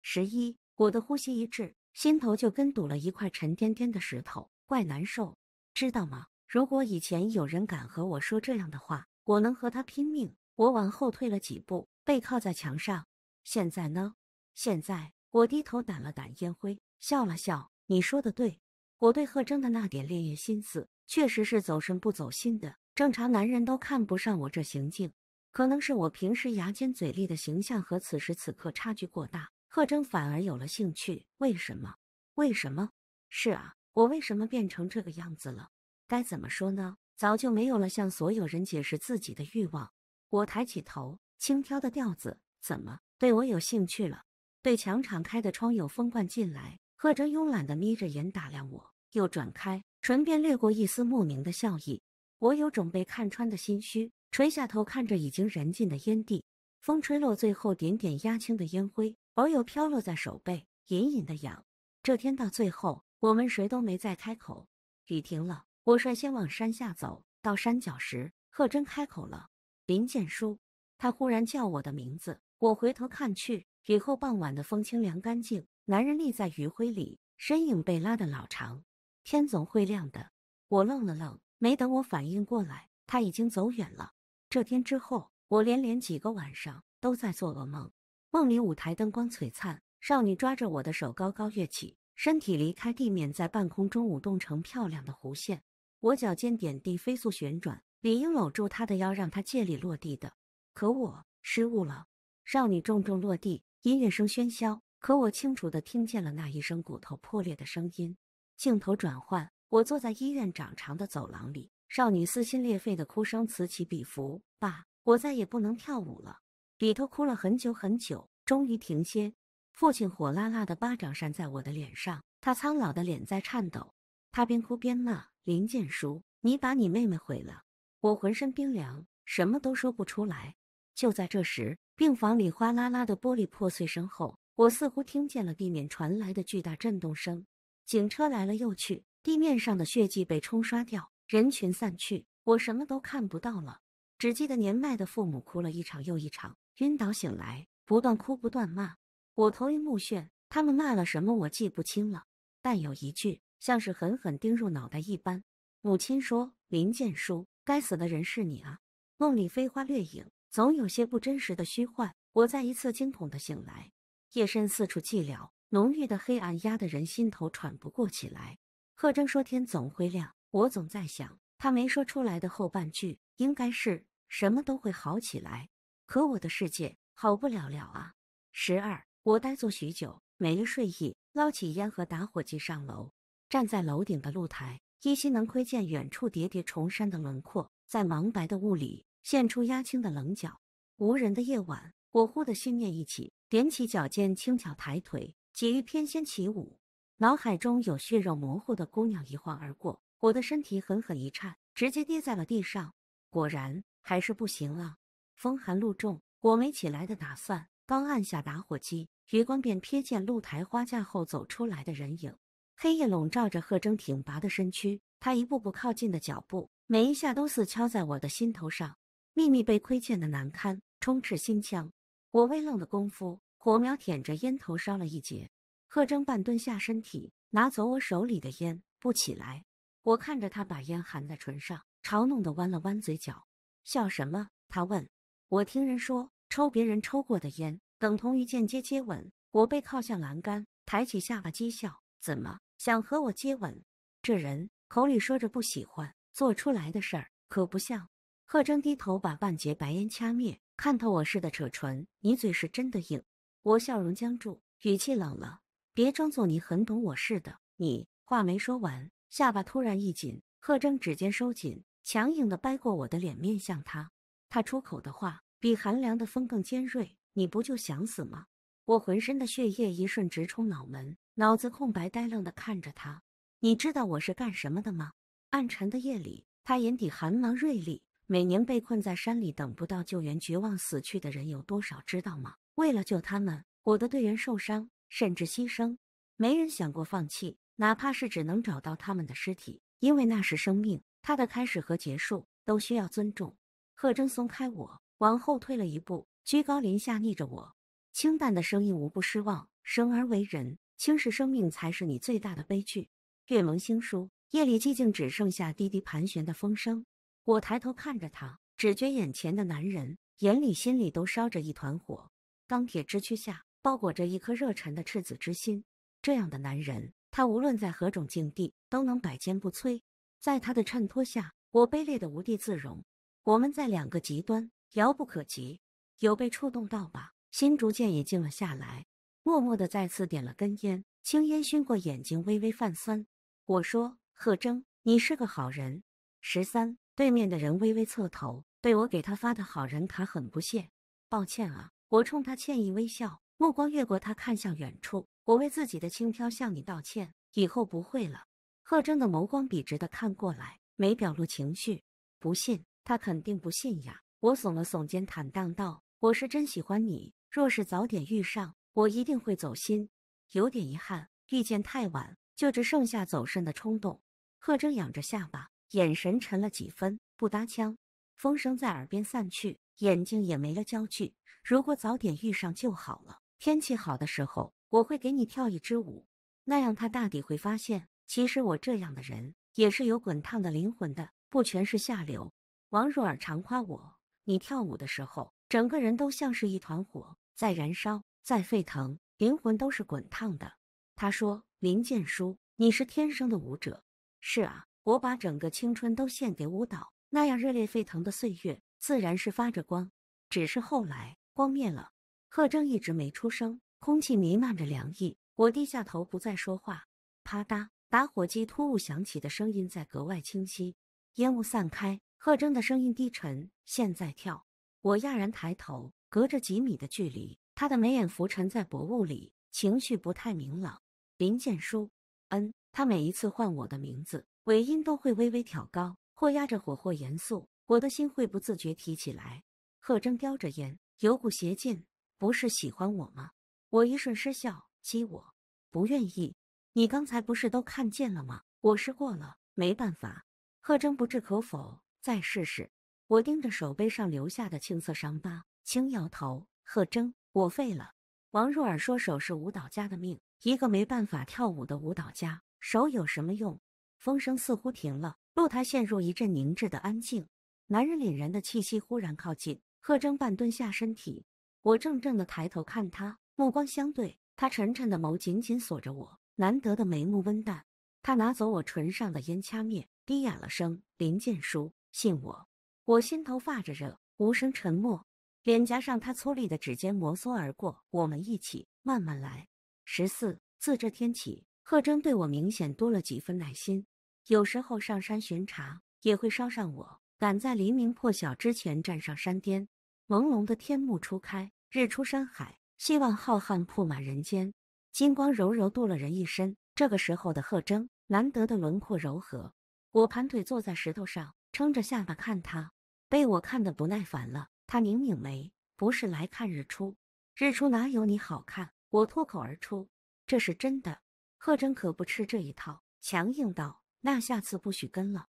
十一，我的呼吸一滞，心头就跟堵了一块沉甸甸的石头，怪难受，知道吗？如果以前有人敢和我说这样的话，我能和他拼命。我往后退了几步，背靠在墙上。现在呢？现在我低头掸了掸烟灰，笑了笑。你说的对。我对贺征的那点烈焰心思，确实是走神不走心的。正常男人都看不上我这行径，可能是我平时牙尖嘴利的形象和此时此刻差距过大，贺征反而有了兴趣。为什么？为什么？是啊，我为什么变成这个样子了？该怎么说呢？早就没有了向所有人解释自己的欲望。我抬起头，轻挑的调子，怎么对我有兴趣了？对墙敞开的窗有风灌进来，贺征慵懒的眯着眼打量我。又转开唇边掠过一丝莫名的笑意，我有种被看穿的心虚，垂下头看着已经燃尽的烟蒂，风吹落最后点点压青的烟灰，偶有飘落在手背，隐隐的痒。这天到最后，我们谁都没再开口。雨停了，我率先往山下走，到山脚时，贺真开口了：“林建书。”他忽然叫我的名字，我回头看去，雨后傍晚的风清凉干净，男人立在余晖里，身影被拉得老长。天总会亮的。我愣了愣，没等我反应过来，他已经走远了。这天之后，我连连几个晚上都在做噩梦，梦里舞台灯光璀璨，少女抓着我的手高高跃起，身体离开地面，在半空中舞动成漂亮的弧线。我脚尖点地，飞速旋转，理应搂住她的腰，让她借力落地的，可我失误了。少女重重落地，音乐声喧嚣，可我清楚的听见了那一声骨头破裂的声音。镜头转换，我坐在医院长长的走廊里，少女撕心裂肺的哭声此起彼伏。爸，我再也不能跳舞了。里头哭了很久很久，终于停歇。父亲火辣辣的巴掌扇在我的脸上，他苍老的脸在颤抖。他边哭边骂：“林建书，你把你妹妹毁了！”我浑身冰凉，什么都说不出来。就在这时，病房里哗啦啦的玻璃破碎声后，我似乎听见了地面传来的巨大震动声。警车来了又去，地面上的血迹被冲刷掉，人群散去，我什么都看不到了，只记得年迈的父母哭了一场又一场，晕倒醒来，不断哭不断骂，我头晕目眩，他们骂了什么我记不清了，但有一句像是狠狠钉入脑袋一般，母亲说：“林建书，该死的人是你啊！”梦里飞花掠影，总有些不真实的虚幻。我再一次惊恐的醒来，夜深四处寂寥。浓郁的黑暗压得人心头喘不过气来。贺征说：“天总会亮。”我总在想，他没说出来的后半句，应该是什么都会好起来。可我的世界好不了了啊！十二，我呆坐许久，没了睡意，捞起烟和打火机上楼。站在楼顶的露台，依稀能窥见远处叠叠重山的轮廓，在茫白的雾里现出压青的棱角。无人的夜晚，我忽的心念一起，踮起脚尖，轻巧抬腿。几欲翩跹起舞，脑海中有血肉模糊的姑娘一晃而过，我的身体狠狠一颤，直接跌在了地上。果然还是不行了。风寒露重，我没起来的打算。刚按下打火机，余光便瞥见露台花架后走出来的人影。黑夜笼罩着贺征挺拔的身躯，他一步步靠近的脚步，每一下都似敲在我的心头上。秘密被窥见的难堪充斥心腔，我微愣的功夫。火苗舔着烟头烧了一截，贺征半蹲下身体，拿走我手里的烟，不起来。我看着他把烟含在唇上，嘲弄的弯了弯嘴角，笑什么？他问我。听人说，抽别人抽过的烟，等同于间接接吻。我背靠向栏杆，抬起下巴讥笑，怎么想和我接吻？这人口里说着不喜欢，做出来的事儿可不像。贺征低头把半截白烟掐灭，看透我似的扯唇，你嘴是真的硬。我笑容僵住，语气冷了，别装作你很懂我似的。你话没说完，下巴突然一紧，贺征指尖收紧，强硬的掰过我的脸，面向他。他出口的话比寒凉的风更尖锐，你不就想死吗？我浑身的血液一瞬直冲脑门，脑子空白，呆愣的看着他。你知道我是干什么的吗？暗沉的夜里，他眼底寒芒锐利。每年被困在山里等不到救援，绝望死去的人有多少？知道吗？为了救他们，我的队员受伤甚至牺牲，没人想过放弃，哪怕是只能找到他们的尸体，因为那是生命，它的开始和结束都需要尊重。贺征松开我，往后退了一步，居高临下逆着我，清淡的声音无不失望。生而为人，轻视生命才是你最大的悲剧。月蒙星疏，夜里寂静，只剩下滴滴盘旋的风声。我抬头看着他，只觉眼前的男人眼里、心里都烧着一团火。钢铁之躯下包裹着一颗热忱的赤子之心，这样的男人，他无论在何种境地都能百坚不摧。在他的衬托下，我卑劣的无地自容。我们在两个极端，遥不可及。有被触动到吧？心逐渐也静了下来，默默的再次点了根烟，青烟熏过眼睛，微微泛酸。我说：“贺征，你是个好人。”十三对面的人微微侧头，对我给他发的好人卡很不屑。抱歉啊。我冲他歉意微笑，目光越过他看向远处。我为自己的轻飘向你道歉，以后不会了。贺征的眸光笔直的看过来，没表露情绪。不信？他肯定不信呀。我耸了耸肩，坦荡道：“我是真喜欢你，若是早点遇上，我一定会走心。有点遗憾，遇见太晚，就只剩下走肾的冲动。”贺征仰着下巴，眼神沉了几分，不搭腔。风声在耳边散去。眼睛也没了焦距，如果早点遇上就好了。天气好的时候，我会给你跳一支舞，那样他大抵会发现，其实我这样的人也是有滚烫的灵魂的，不全是下流。王若尔常夸我，你跳舞的时候，整个人都像是一团火在燃烧，在沸腾，灵魂都是滚烫的。他说：“林建书，你是天生的舞者。”是啊，我把整个青春都献给舞蹈，那样热烈沸腾的岁月。自然是发着光，只是后来光灭了。贺征一直没出声，空气弥漫着凉意。我低下头，不再说话。啪嗒，打火机突兀响起的声音在格外清晰。烟雾散开，贺征的声音低沉：“现在跳。”我讶然抬头，隔着几米的距离，他的眉眼浮沉在薄雾里，情绪不太明朗。林建书，嗯，他每一次唤我的名字，尾音都会微微挑高，或压着火，或严肃。我的心会不自觉提起来。贺征叼着烟，有股邪劲，不是喜欢我吗？我一瞬失笑，激我不愿意。你刚才不是都看见了吗？我试过了，没办法。贺征不置可否，再试试。我盯着手背上留下的青色伤疤，轻摇头。贺征，我废了。王若尔说：“手是舞蹈家的命，一个没办法跳舞的舞蹈家，手有什么用？”风声似乎停了，露台陷入一阵凝滞的安静。男人凛然的气息忽然靠近，贺征半蹲下身体，我怔怔地抬头看他，目光相对，他沉沉的眸紧紧锁着我，难得的眉目温淡。他拿走我唇上的烟，掐灭，低哑了声：“林建书，信我。”我心头发着热，无声沉默，脸颊上他粗粝的指尖摩挲而过。我们一起慢慢来。十四自这天起，贺征对我明显多了几分耐心，有时候上山巡查也会捎上我。赶在黎明破晓之前站上山巅，朦胧的天幕初开，日出山海，希望浩瀚铺满人间，金光柔柔镀了人一身。这个时候的贺征，难得的轮廓柔和。我盘腿坐在石头上，撑着下巴看他，被我看得不耐烦了。他拧拧眉：“不是来看日出，日出哪有你好看？”我脱口而出：“这是真的。”贺征可不吃这一套，强硬道：“那下次不许跟了。”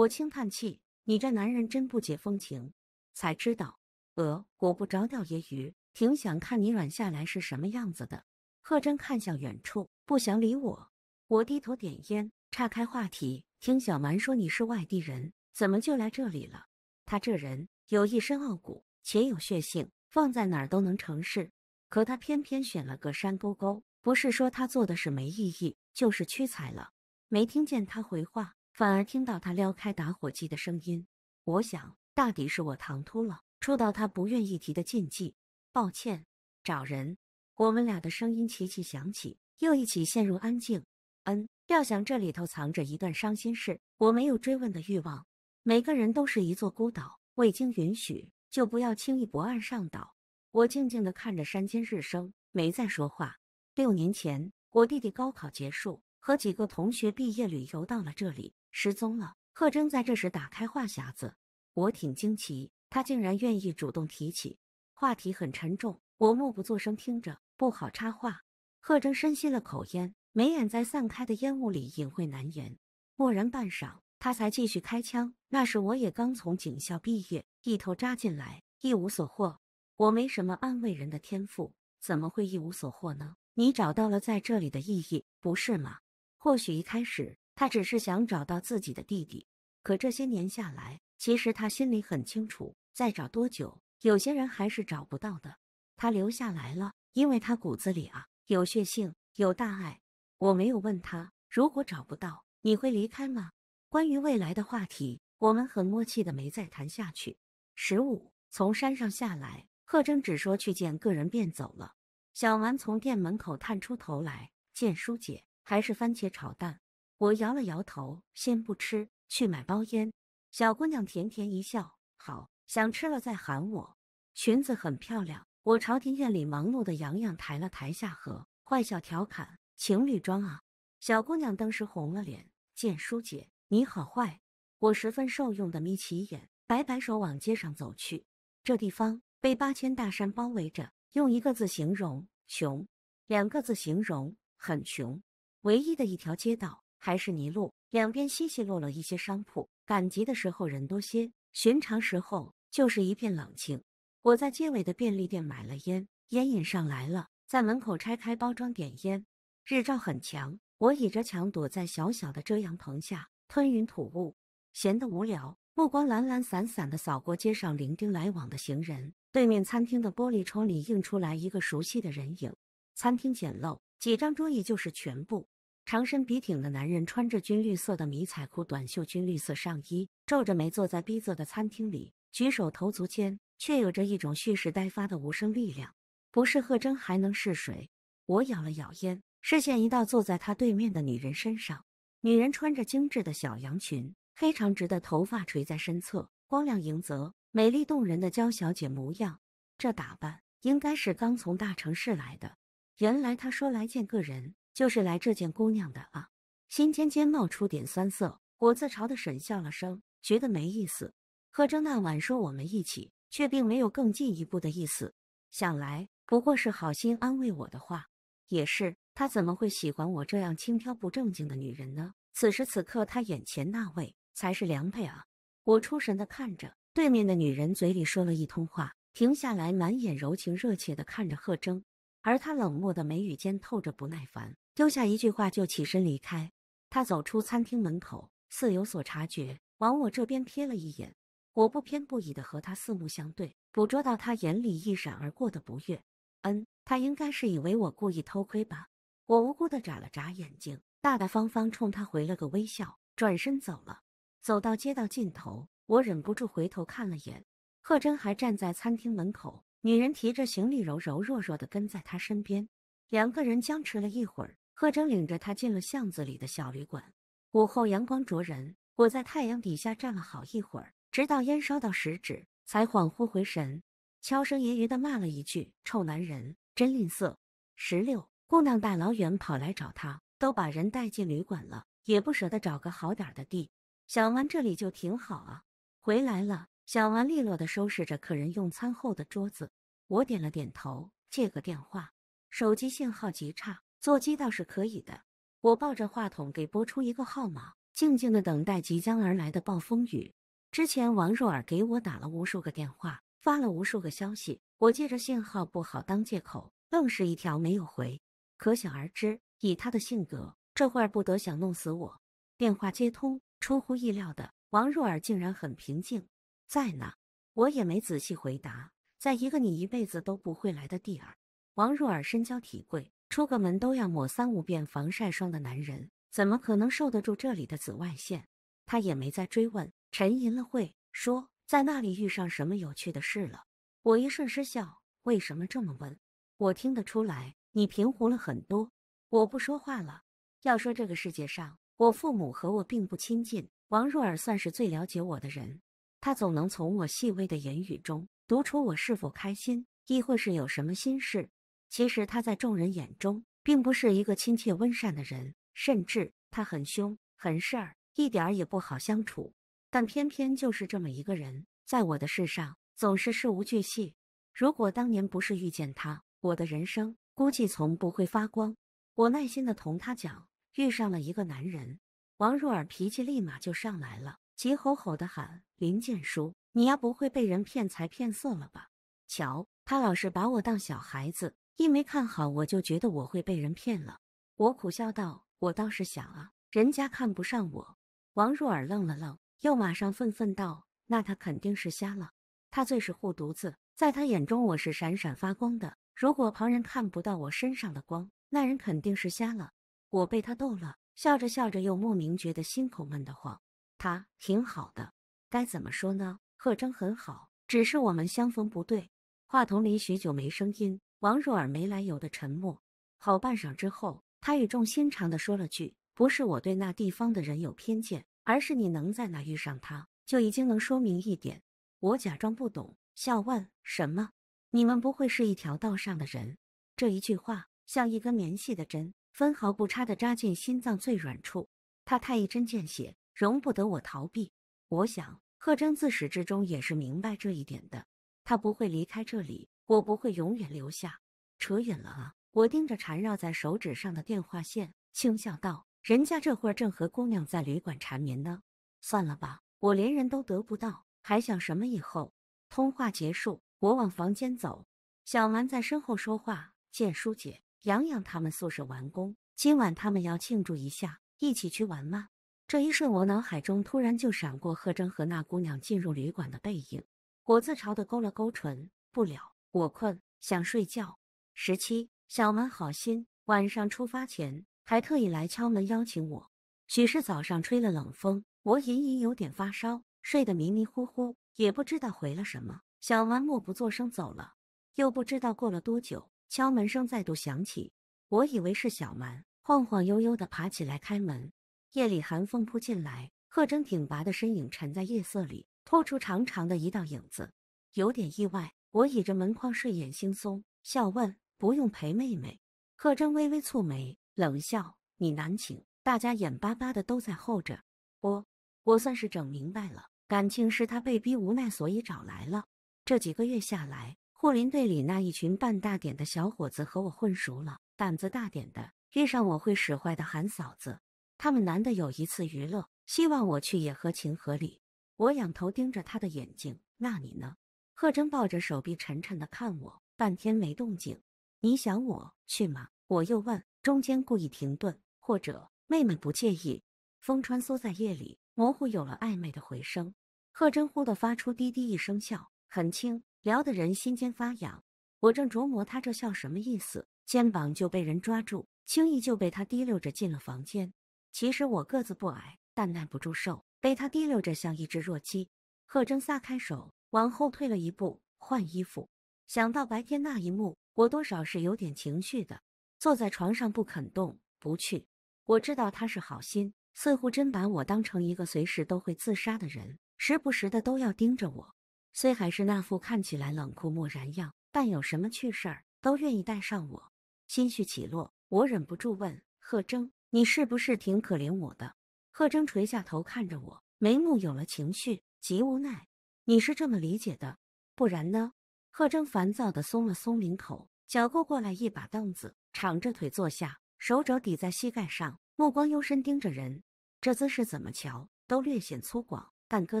我轻叹气。你这男人真不解风情，才知道。呃，我不着调也鱼，挺想看你软下来是什么样子的。贺真看向远处，不想理我。我低头点烟，岔开话题，听小蛮说你是外地人，怎么就来这里了？他这人有一身傲骨，且有血性，放在哪儿都能成事。可他偏偏选了个山沟沟，不是说他做的事没意义，就是屈才了。没听见他回话。反而听到他撩开打火机的声音，我想大抵是我唐突了，触到他不愿意提的禁忌。抱歉，找人。我们俩的声音齐齐响起，又一起陷入安静。嗯，料想这里头藏着一段伤心事，我没有追问的欲望。每个人都是一座孤岛，未经允许就不要轻易不岸上岛。我静静的看着山间日升，没再说话。六年前，我弟弟高考结束，和几个同学毕业旅游到了这里。失踪了。贺征在这时打开话匣子，我挺惊奇，他竟然愿意主动提起。话题很沉重，我默不作声听着，不好插话。贺征深吸了口烟，眉眼在散开的烟雾里隐晦难言。默然半晌，他才继续开腔：“那时我也刚从警校毕业，一头扎进来，一无所获。我没什么安慰人的天赋，怎么会一无所获呢？你找到了在这里的意义，不是吗？或许一开始……”他只是想找到自己的弟弟，可这些年下来，其实他心里很清楚，再找多久，有些人还是找不到的。他留下来了，因为他骨子里啊，有血性，有大爱。我没有问他，如果找不到，你会离开吗？关于未来的话题，我们很默契的没再谈下去。十五，从山上下来，贺征只说去见个人便走了。小蛮从店门口探出头来，见舒姐还是番茄炒蛋。我摇了摇头，先不吃，去买包烟。小姑娘甜甜一笑，好，想吃了再喊我。裙子很漂亮，我朝庭院里忙碌的洋洋抬了抬下颌，坏笑调侃：“情侣装啊！”小姑娘当时红了脸，见舒姐，你好坏！我十分受用的眯起眼，摆摆手往街上走去。这地方被八千大山包围着，用一个字形容穷，两个字形容很穷，唯一的一条街道。还是泥路，两边稀稀落落一些商铺。赶集的时候人多些，寻常时候就是一片冷清。我在街尾的便利店买了烟，烟瘾上来了，在门口拆开包装点烟。日照很强，我倚着墙躲在小小的遮阳棚下吞云吐雾。闲得无聊，目光懒懒散散地扫过街上零丁来往的行人。对面餐厅的玻璃窗里映出来一个熟悉的人影。餐厅简陋，几张桌椅就是全部。长身笔挺的男人穿着军绿色的迷彩裤、短袖军绿色上衣，皱着眉坐在逼仄的餐厅里，举手投足间却有着一种蓄势待发的无声力量。不是贺征还能是谁？我咬了咬烟，视线移到坐在他对面的女人身上。女人穿着精致的小洋裙，黑长直的头发垂在身侧，光亮盈泽，美丽动人的娇小姐模样。这打扮应该是刚从大城市来的。原来她说来见个人。就是来这见姑娘的啊，心尖尖冒出点酸涩，我自嘲的沈笑了声，觉得没意思。贺征那晚说我们一起，却并没有更进一步的意思，想来不过是好心安慰我的话。也是，他怎么会喜欢我这样轻佻不正经的女人呢？此时此刻，他眼前那位才是良配啊！我出神的看着对面的女人，嘴里说了一通话，停下来，满眼柔情热切的看着贺征，而他冷漠的眉宇间透着不耐烦。丢下一句话就起身离开。他走出餐厅门口，似有所察觉，往我这边瞥了一眼。我不偏不倚的和他四目相对，捕捉到他眼里一闪而过的不悦。嗯，他应该是以为我故意偷窥吧？我无辜的眨了眨眼睛，大大方方冲他回了个微笑，转身走了。走到街道尽头，我忍不住回头看了眼，贺真还站在餐厅门口，女人提着行李，柔柔弱弱的跟在她身边，两个人僵持了一会儿。贺征领着他进了巷子里的小旅馆。午后阳光灼人，我在太阳底下站了好一会儿，直到烟烧到食指，才恍惚回神，悄声揶揄的骂了一句：“臭男人，真吝啬。”十六姑娘大老远跑来找他，都把人带进旅馆了，也不舍得找个好点的地。小完这里就挺好啊。回来了，小完利落的收拾着客人用餐后的桌子。我点了点头，借个电话，手机信号极差。座机倒是可以的，我抱着话筒给拨出一个号码，静静的等待即将而来的暴风雨。之前王若尔给我打了无数个电话，发了无数个消息，我借着信号不好当借口，愣是一条没有回。可想而知，以他的性格，这会儿不得想弄死我。电话接通，出乎意料的，王若尔竟然很平静。在呢，我也没仔细回答。在一个你一辈子都不会来的地儿，王若尔深交体会。出个门都要抹三五遍防晒霜的男人，怎么可能受得住这里的紫外线？他也没再追问，沉吟了会，说：“在那里遇上什么有趣的事了？”我一瞬失笑，为什么这么问？我听得出来，你平湖了很多。我不说话了。要说这个世界上，我父母和我并不亲近，王若尔算是最了解我的人。他总能从我细微的言语中读出我是否开心，亦或是有什么心事。其实他在众人眼中并不是一个亲切温善的人，甚至他很凶，很事儿，一点儿也不好相处。但偏偏就是这么一个人，在我的世上总是事无巨细。如果当年不是遇见他，我的人生估计从不会发光。我耐心地同他讲，遇上了一个男人，王若尔脾气立马就上来了，急吼吼地喊林建书：“你丫不会被人骗财骗色了吧？”瞧，他老是把我当小孩子。一没看好，我就觉得我会被人骗了。我苦笑道：“我倒是想啊，人家看不上我。”王若尔愣了愣，又马上愤愤道：“那他肯定是瞎了。他最是护犊子，在他眼中我是闪闪发光的。如果旁人看不到我身上的光，那人肯定是瞎了。”我被他逗了，笑着笑着，又莫名觉得心口闷得慌。他挺好的，该怎么说呢？贺征很好，只是我们相逢不对。话筒里许久没声音。王若尔没来由的沉默，好半晌之后，他语重心长的说了句：“不是我对那地方的人有偏见，而是你能在那遇上他，就已经能说明一点。”我假装不懂，笑问：“什么？你们不会是一条道上的人？”这一句话像一根棉细的针，分毫不差的扎进心脏最软处。他太一针见血，容不得我逃避。我想，贺征自始至终也是明白这一点的，他不会离开这里。我不会永远留下，扯远了啊！我盯着缠绕在手指上的电话线，轻笑道：“人家这会儿正和姑娘在旅馆缠绵呢。”算了吧，我连人都得不到，还想什么以后？通话结束，我往房间走，小蛮在身后说话：“见舒姐，阳阳他们宿舍完工，今晚他们要庆祝一下，一起去玩吗？”这一瞬，我脑海中突然就闪过贺峥和那姑娘进入旅馆的背影，我自嘲地勾了勾唇，不了。我困，想睡觉。十七，小蛮好心，晚上出发前还特意来敲门邀请我。许是早上吹了冷风，我隐隐有点发烧，睡得迷迷糊糊，也不知道回了什么。小蛮默不作声走了，又不知道过了多久，敲门声再度响起。我以为是小蛮，晃晃悠悠地爬起来开门。夜里寒风扑进来，贺征挺拔的身影沉在夜色里，拖出长长的一道影子，有点意外。我倚着门框，睡眼惺忪，笑问：“不用陪妹妹。”贺真微微蹙眉，冷笑：“你难请。”大家眼巴巴的都在候着我，我算是整明白了，感情是他被逼无奈，所以找来了。这几个月下来，护林队里那一群半大点的小伙子和我混熟了，胆子大点的遇上我会使坏的喊嫂子。他们难得有一次娱乐，希望我去也合情合理。我仰头盯着他的眼睛：“那你呢？”贺真抱着手臂，沉沉的看我，半天没动静。你想我去吗？我又问，中间故意停顿，或者妹妹不介意。风穿梭在夜里，模糊有了暧昧的回声。贺真忽地发出“滴滴”一声笑，很轻，撩得人心尖发痒。我正琢磨他这笑什么意思，肩膀就被人抓住，轻易就被他提溜着进了房间。其实我个子不矮，但耐不住瘦，被他提溜着像一只弱鸡。贺真撒开手。往后退了一步，换衣服。想到白天那一幕，我多少是有点情绪的。坐在床上不肯动，不去。我知道他是好心，似乎真把我当成一个随时都会自杀的人，时不时的都要盯着我。虽还是那副看起来冷酷漠然样，但有什么趣事儿都愿意带上我。心绪起落，我忍不住问贺征：“你是不是挺可怜我的？”贺征垂下头看着我，眉目有了情绪，极无奈。你是这么理解的，不然呢？贺征烦躁的松了松领口，小顾过来一把凳子，敞着腿坐下，手肘抵在膝盖上，目光幽深盯着人。这姿势怎么瞧都略显粗犷，但搁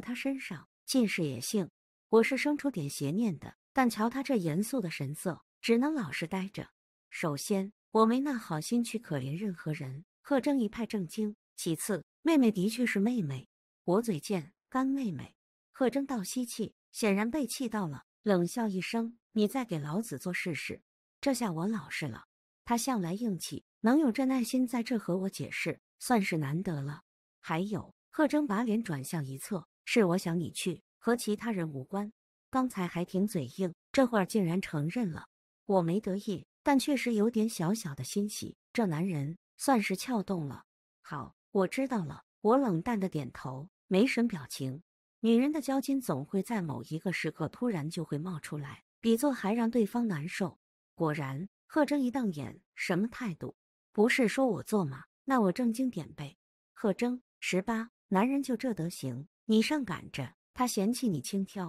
他身上尽是野性。我是生出点邪念的，但瞧他这严肃的神色，只能老实待着。首先，我没那好心去可怜任何人。贺征一派正经。其次，妹妹的确是妹妹，我嘴贱，干妹妹。贺征倒吸气，显然被气到了，冷笑一声：“你再给老子做试试。”这下我老实了。他向来硬气，能有这耐心在这和我解释，算是难得了。还有，贺征把脸转向一侧：“是我想你去，和其他人无关。”刚才还挺嘴硬，这会儿竟然承认了。我没得意，但确实有点小小的欣喜。这男人算是撬动了。好，我知道了。我冷淡的点头，没什表情。女人的娇金总会在某一个时刻突然就会冒出来，比作还让对方难受。果然，贺征一瞪眼，什么态度？不是说我做吗？那我正经点呗。贺征十八男人就这德行，你上赶着，他嫌弃你轻佻；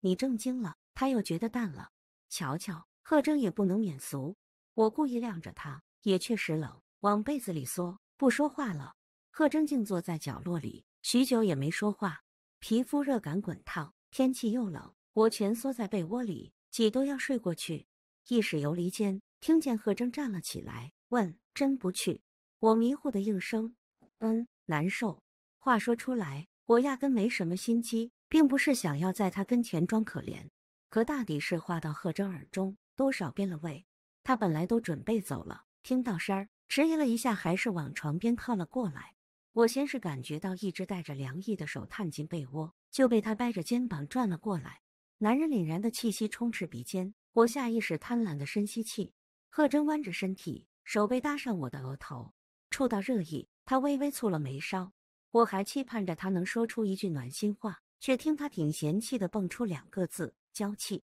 你正经了，他又觉得淡了。瞧瞧，贺征也不能免俗，我故意晾着他，也确实冷，往被子里缩，不说话了。贺征静坐在角落里，许久也没说话。皮肤热感滚烫，天气又冷，我蜷缩在被窝里，几都要睡过去。意识游离间，听见贺征站了起来，问：“真不去？”我迷糊的应声：“嗯，难受。”话说出来，我压根没什么心机，并不是想要在他跟前装可怜。可大抵是话到贺征耳中，多少变了味。他本来都准备走了，听到声儿，迟疑了一下，还是往床边靠了过来。我先是感觉到一只带着凉意的手探进被窝，就被他掰着肩膀转了过来。男人凛然的气息充斥鼻尖，我下意识贪婪地深吸气。贺真弯着身体，手背搭上我的额头，触到热意，他微微蹙了眉梢。我还期盼着他能说出一句暖心话，却听他挺嫌弃的蹦出两个字：“娇气。”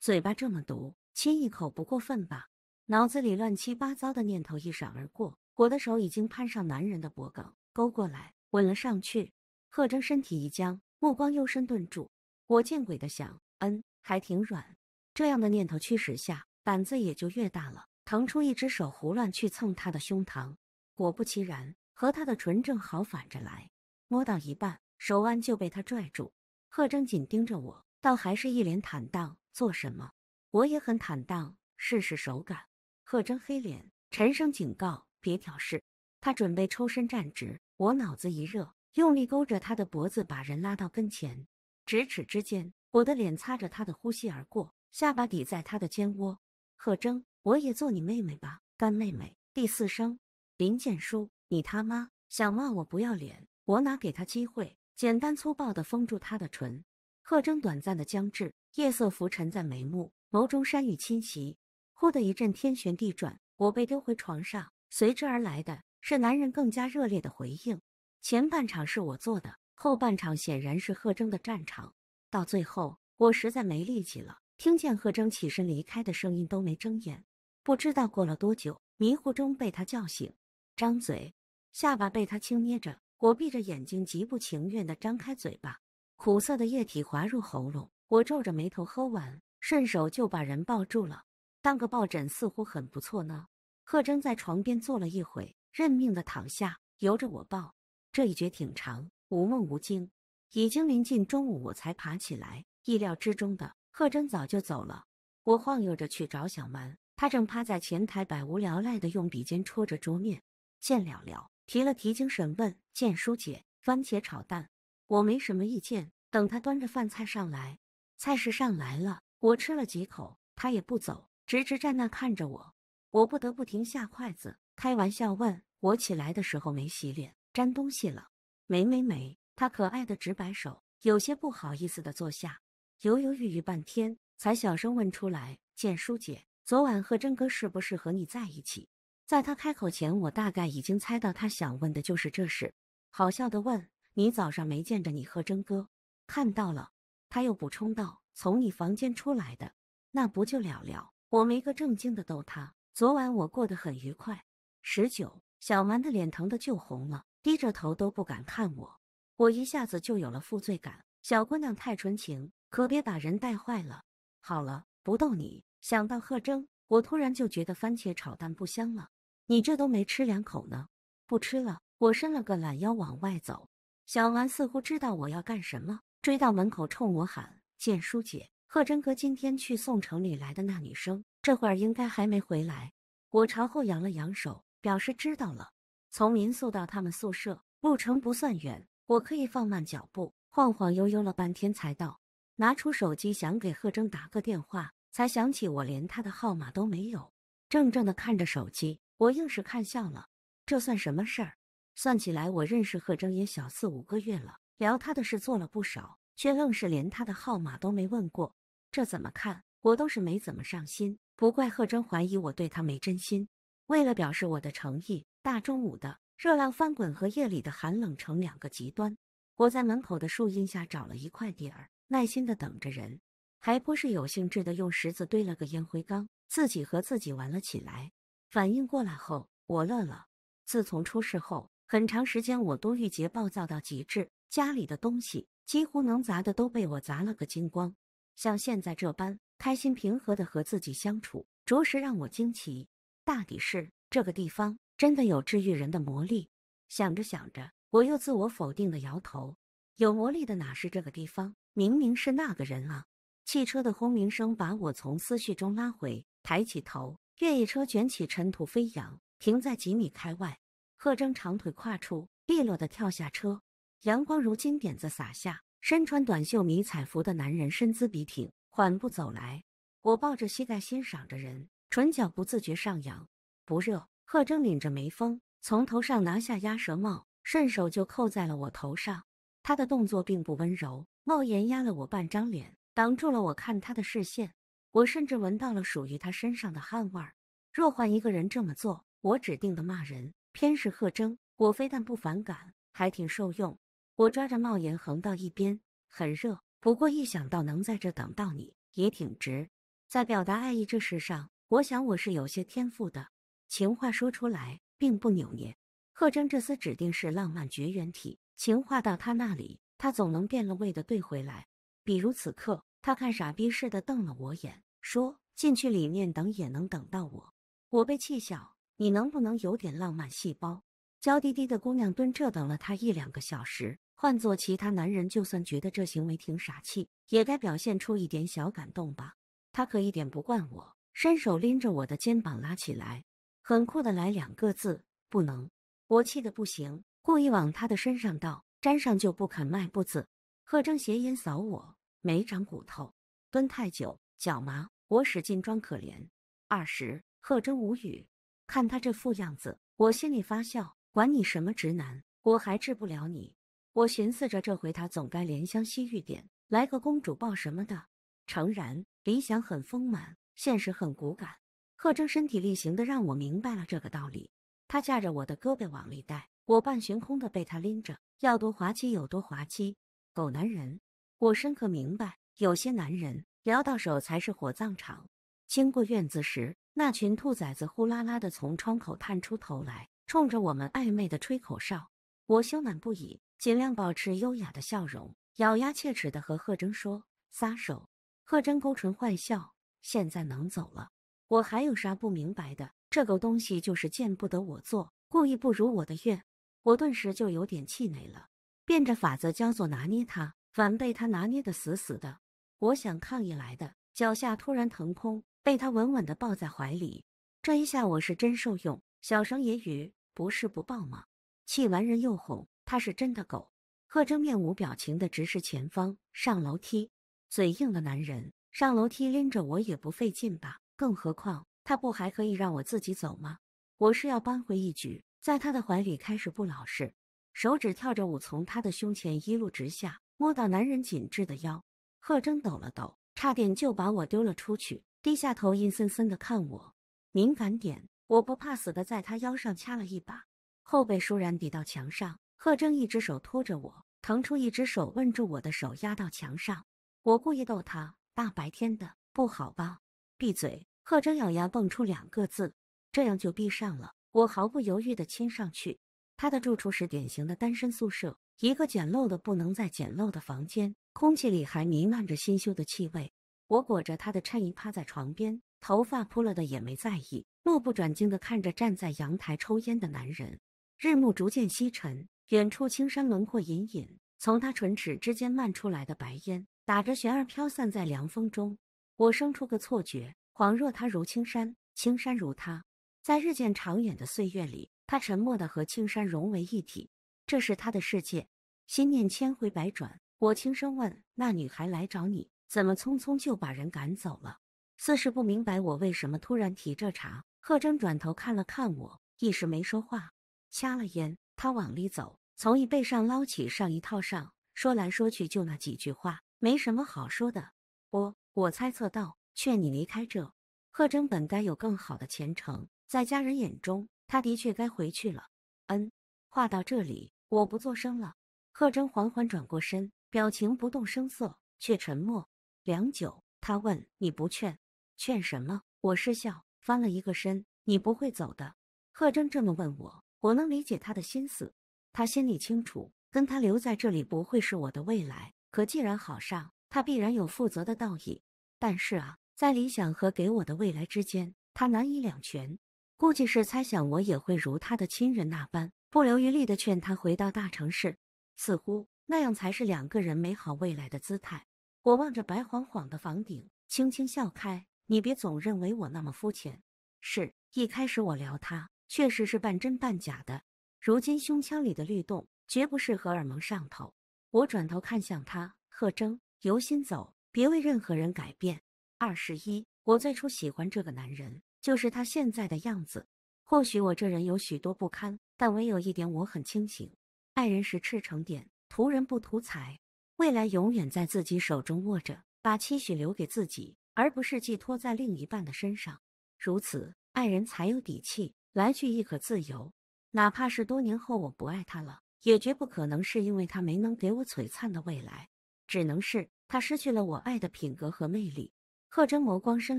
嘴巴这么毒，亲一口不过分吧？脑子里乱七八糟的念头一闪而过，我的手已经攀上男人的脖梗。勾过来，吻了上去。贺征身体一僵，目光幽深顿住。我见鬼的想，嗯，还挺软。这样的念头驱使下，胆子也就越大了，腾出一只手胡乱去蹭他的胸膛。果不其然，和他的唇正好反着来，摸到一半，手腕就被他拽住。贺征紧盯着我，倒还是一脸坦荡。做什么？我也很坦荡，试试手感。贺征黑脸，沉声警告：别挑事。他准备抽身站直，我脑子一热，用力勾着他的脖子，把人拉到跟前。咫尺之间，我的脸擦着他的呼吸而过，下巴抵在他的肩窝。贺征，我也做你妹妹吧，干妹妹。第四声，林建书，你他妈想骂我不要脸？我哪给他机会？简单粗暴地封住他的唇。贺征短暂的僵滞，夜色浮沉在眉目，眸中山雨侵袭。忽的一阵天旋地转，我被丢回床上，随之而来的。是男人更加热烈的回应。前半场是我做的，后半场显然是贺征的战场。到最后，我实在没力气了，听见贺征起身离开的声音都没睁眼。不知道过了多久，迷糊中被他叫醒，张嘴，下巴被他轻捏着，我闭着眼睛极不情愿地张开嘴巴，苦涩的液体滑入喉咙。我皱着眉头喝完，顺手就把人抱住了，当个抱枕似乎很不错呢。贺征在床边坐了一会，认命的躺下，由着我抱。这一觉挺长，无梦无惊。已经临近中午，我才爬起来。意料之中的，贺臻早就走了。我晃悠着去找小蛮，他正趴在前台，百无聊赖的用笔尖戳着桌面。见了了，提了提精神，问：“见舒姐，番茄炒蛋，我没什么意见。”等他端着饭菜上来，菜是上来了，我吃了几口，他也不走，直直站那看着我。我不得不停下筷子。开玩笑问我起来的时候没洗脸，沾东西了？没没没，他可爱的直摆手，有些不好意思的坐下，犹犹豫豫半天，才小声问出来：“见叔姐，昨晚贺真哥是不是和你在一起？”在他开口前，我大概已经猜到他想问的就是这事。好笑的问：“你早上没见着你贺真哥？”看到了，他又补充道：“从你房间出来的，那不就了了？”我没个正经的逗他，昨晚我过得很愉快。十九，小蛮的脸疼得就红了，低着头都不敢看我。我一下子就有了负罪感。小姑娘太纯情，可别把人带坏了。好了，不逗你。想到贺征，我突然就觉得番茄炒蛋不香了。你这都没吃两口呢，不吃了。我伸了个懒腰往外走。小蛮似乎知道我要干什么，追到门口冲我喊：“见书姐，贺征哥今天去送城里来的那女生，这会儿应该还没回来。”我朝后扬了扬手。表示知道了。从民宿到他们宿舍路程不算远，我可以放慢脚步，晃晃悠悠了半天才到。拿出手机想给贺征打个电话，才想起我连他的号码都没有。怔怔的看着手机，我硬是看笑了。这算什么事儿？算起来我认识贺征也小四五个月了，聊他的事做了不少，却愣是连他的号码都没问过。这怎么看，我都是没怎么上心。不怪贺征怀疑我对他没真心。为了表示我的诚意，大中午的热浪翻滚和夜里的寒冷成两个极端，我在门口的树荫下找了一块地儿，耐心的等着人，还颇是有兴致的用石子堆了个烟灰缸，自己和自己玩了起来。反应过来后，我乐了。自从出事后，很长时间我都郁结暴躁到极致，家里的东西几乎能砸的都被我砸了个精光，像现在这般开心平和的和自己相处，着实让我惊奇。大抵是这个地方真的有治愈人的魔力。想着想着，我又自我否定的摇头。有魔力的哪是这个地方，明明是那个人啊！汽车的轰鸣声把我从思绪中拉回，抬起头，越野车卷起尘土飞扬，停在几米开外。贺征长腿跨出，利落的跳下车。阳光如金点子洒下，身穿短袖迷彩服的男人身姿笔挺，缓步走来。我抱着膝盖欣赏着人。唇角不自觉上扬，不热。贺征领着眉峰，从头上拿下鸭舌帽，顺手就扣在了我头上。他的动作并不温柔，帽檐压了我半张脸，挡住了我看他的视线。我甚至闻到了属于他身上的汗味儿。若换一个人这么做，我指定的骂人，偏是贺征，我非但不反感，还挺受用。我抓着帽檐横到一边，很热。不过一想到能在这等到你，也挺值。在表达爱意这事上。我想我是有些天赋的，情话说出来并不扭捏。贺征这厮指定是浪漫绝缘体，情话到他那里，他总能变了味的兑回来。比如此刻，他看傻逼似的瞪了我眼，说进去里面等也能等到我。我被气笑，你能不能有点浪漫细胞？娇滴滴的姑娘蹲这等了他一两个小时，换做其他男人，就算觉得这行为挺傻气，也该表现出一点小感动吧。他可一点不惯我。伸手拎着我的肩膀拉起来，很酷的来两个字不能，我气得不行，故意往他的身上倒，沾上就不肯迈步子。贺征斜眼扫我，没长骨头，蹲太久脚麻。我使劲装可怜。二十，贺征无语，看他这副样子，我心里发笑。管你什么直男，我还治不了你。我寻思着这回他总该怜香惜玉点，来个公主抱什么的。诚然，理想很丰满。现实很骨感，贺征身体力行的让我明白了这个道理。他架着我的胳膊往里带，我半悬空的被他拎着，要多滑稽有多滑稽。狗男人，我深刻明白，有些男人撩到手才是火葬场。经过院子时，那群兔崽子呼啦啦的从窗口探出头来，冲着我们暧昧的吹口哨。我羞赧不已，尽量保持优雅的笑容，咬牙切齿的和贺征说：“撒手。”贺征勾唇坏笑。现在能走了，我还有啥不明白的？这狗东西就是见不得我做，故意不如我的愿。我顿时就有点气馁了，变着法子叫做拿捏他，反被他拿捏的死死的。我想抗议来的，脚下突然腾空，被他稳稳的抱在怀里。这一下我是真受用。小声也语，不是不抱吗？气完人又哄，他是真的狗。贺征面无表情的直视前方，上楼梯。嘴硬的男人。上楼梯拎着我也不费劲吧？更何况他不还可以让我自己走吗？我是要扳回一局，在他的怀里开始不老实，手指跳着舞从他的胸前一路直下，摸到男人紧致的腰。贺征抖了抖，差点就把我丢了出去，低下头阴森森的看我，敏感点。我不怕死的在他腰上掐了一把，后背倏然抵到墙上。贺征一只手托着我，腾出一只手摁住我的手压到墙上。我故意逗他。大白天的，不好吧？闭嘴！贺征咬牙蹦出两个字，这样就闭上了。我毫不犹豫的亲上去。他的住处是典型的单身宿舍，一个简陋的不能再简陋的房间，空气里还弥漫着新修的气味。我裹着他的衬衣趴在床边，头发扑了的也没在意，目不转睛的看着站在阳台抽烟的男人。日暮逐渐西沉，远处青山轮廓隐隐，从他唇齿之间漫出来的白烟。打着旋儿飘散在凉风中，我生出个错觉，恍若他如青山，青山如他，在日渐长远的岁月里，他沉默的和青山融为一体，这是他的世界。心念千回百转，我轻声问：“那女孩来找你，怎么匆匆就把人赶走了？”似是不明白我为什么突然提这茬。贺征转头看了看我，一时没说话。掐了烟，他往里走，从椅背上捞起上衣套上。说来说去就那几句话。没什么好说的，我我猜测到，劝你离开这。贺征本该有更好的前程，在家人眼中，他的确该回去了。嗯，话到这里，我不作声了。贺征缓缓转过身，表情不动声色，却沉默良久。他问：“你不劝？劝什么？”我失笑，翻了一个身。你不会走的。贺征这么问我，我能理解他的心思。他心里清楚，跟他留在这里不会是我的未来。可既然好上，他必然有负责的道义。但是啊，在理想和给我的未来之间，他难以两全。估计是猜想我也会如他的亲人那般，不留余力的劝他回到大城市，似乎那样才是两个人美好未来的姿态。我望着白晃晃的房顶，轻轻笑开。你别总认为我那么肤浅。是一开始我聊他，确实是半真半假的。如今胸腔里的律动，绝不是荷尔蒙上头。我转头看向他，贺征，由心走，别为任何人改变。二十一，我最初喜欢这个男人，就是他现在的样子。或许我这人有许多不堪，但唯有一点我很清醒：爱人时赤诚点，图人不图财。未来永远在自己手中握着，把期许留给自己，而不是寄托在另一半的身上。如此，爱人才有底气，来去亦可自由。哪怕是多年后我不爱他了。也绝不可能是因为他没能给我璀璨的未来，只能是他失去了我爱的品格和魅力。贺征眸光深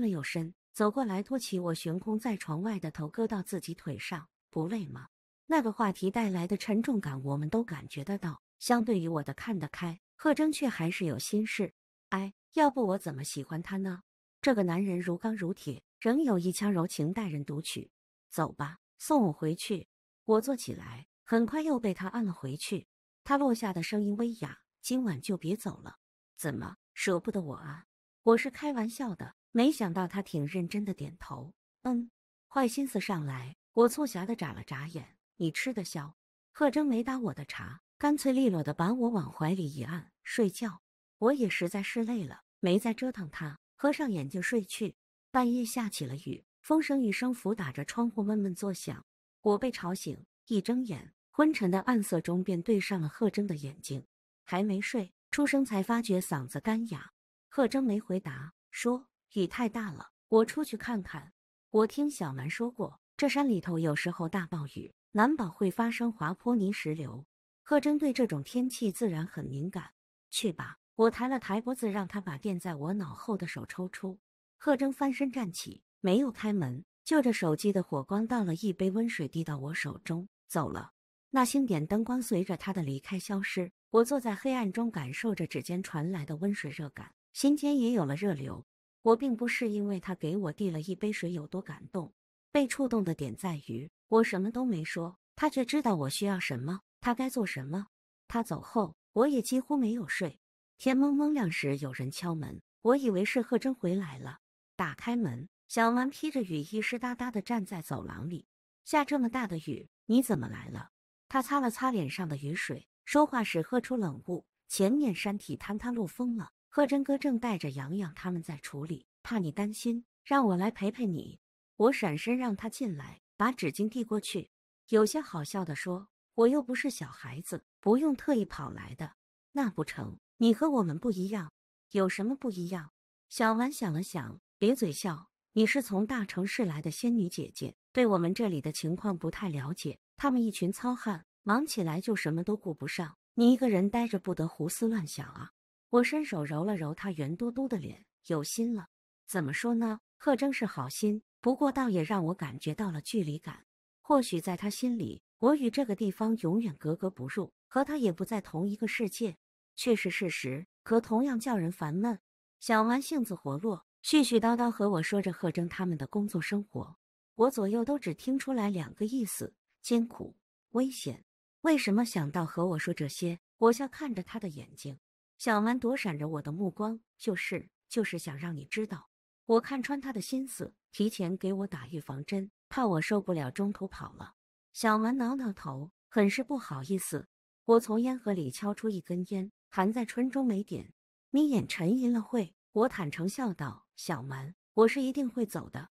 了又深，走过来托起我悬空在床外的头，搁到自己腿上，不累吗？那个话题带来的沉重感，我们都感觉得到。相对于我的看得开，贺征却还是有心事。哎，要不我怎么喜欢他呢？这个男人如钢如铁，仍有一腔柔情待人独取。走吧，送我回去。我坐起来。很快又被他按了回去。他落下的声音微哑：“今晚就别走了，怎么舍不得我啊？”“我是开玩笑的。”没想到他挺认真的，点头：“嗯。”坏心思上来，我促狭的眨了眨眼：“你吃得消？”贺征没搭我的茬，干脆利落的把我往怀里一按：“睡觉。”我也实在是累了，没再折腾他，合上眼睛睡去。半夜下起了雨，风声雨声抚打着窗户，闷闷作响。我被吵醒。一睁眼，昏沉的暗色中便对上了贺征的眼睛。还没睡，出声才发觉嗓子干哑。贺征没回答，说雨太大了，我出去看看。我听小蛮说过，这山里头有时候大暴雨，难保会发生滑坡泥石流。贺征对这种天气自然很敏感。去吧，我抬了抬脖子，让他把垫在我脑后的手抽出。贺征翻身站起，没有开门，就着手机的火光倒了一杯温水，递到我手中。走了，那星点灯光随着他的离开消失。我坐在黑暗中，感受着指尖传来的温水热感，心间也有了热流。我并不是因为他给我递了一杯水有多感动，被触动的点在于我什么都没说，他却知道我需要什么，他该做什么。他走后，我也几乎没有睡。天蒙蒙亮时，有人敲门，我以为是贺臻回来了，打开门，小蛮披着雨衣，湿哒哒的站在走廊里。下这么大的雨。你怎么来了？他擦了擦脸上的雨水，说话时呵出冷雾。前面山体坍塌，漏风了。贺真哥正带着阳阳他们在处理，怕你担心，让我来陪陪你。我闪身让他进来，把纸巾递过去，有些好笑的说：“我又不是小孩子，不用特意跑来的。”那不成？你和我们不一样？有什么不一样？小丸想了想，咧嘴笑。你是从大城市来的仙女姐姐，对我们这里的情况不太了解。他们一群糙汉，忙起来就什么都顾不上。你一个人呆着，不得胡思乱想啊！我伸手揉了揉他圆嘟嘟的脸，有心了。怎么说呢？贺征是好心，不过倒也让我感觉到了距离感。或许在他心里，我与这个地方永远格格不入，和他也不在同一个世界，却是事实，可同样叫人烦闷。小蛮性子活络。絮絮叨叨和我说着贺征他们的工作生活，我左右都只听出来两个意思：艰苦、危险。为什么想到和我说这些？我笑看着他的眼睛，小蛮躲闪着我的目光，就是就是想让你知道。我看穿他的心思，提前给我打预防针，怕我受不了中途跑了。小蛮挠挠头，很是不好意思。我从烟盒里敲出一根烟，含在唇中没点，眯眼沉吟了会，我坦诚笑道。小蛮，我是一定会走的。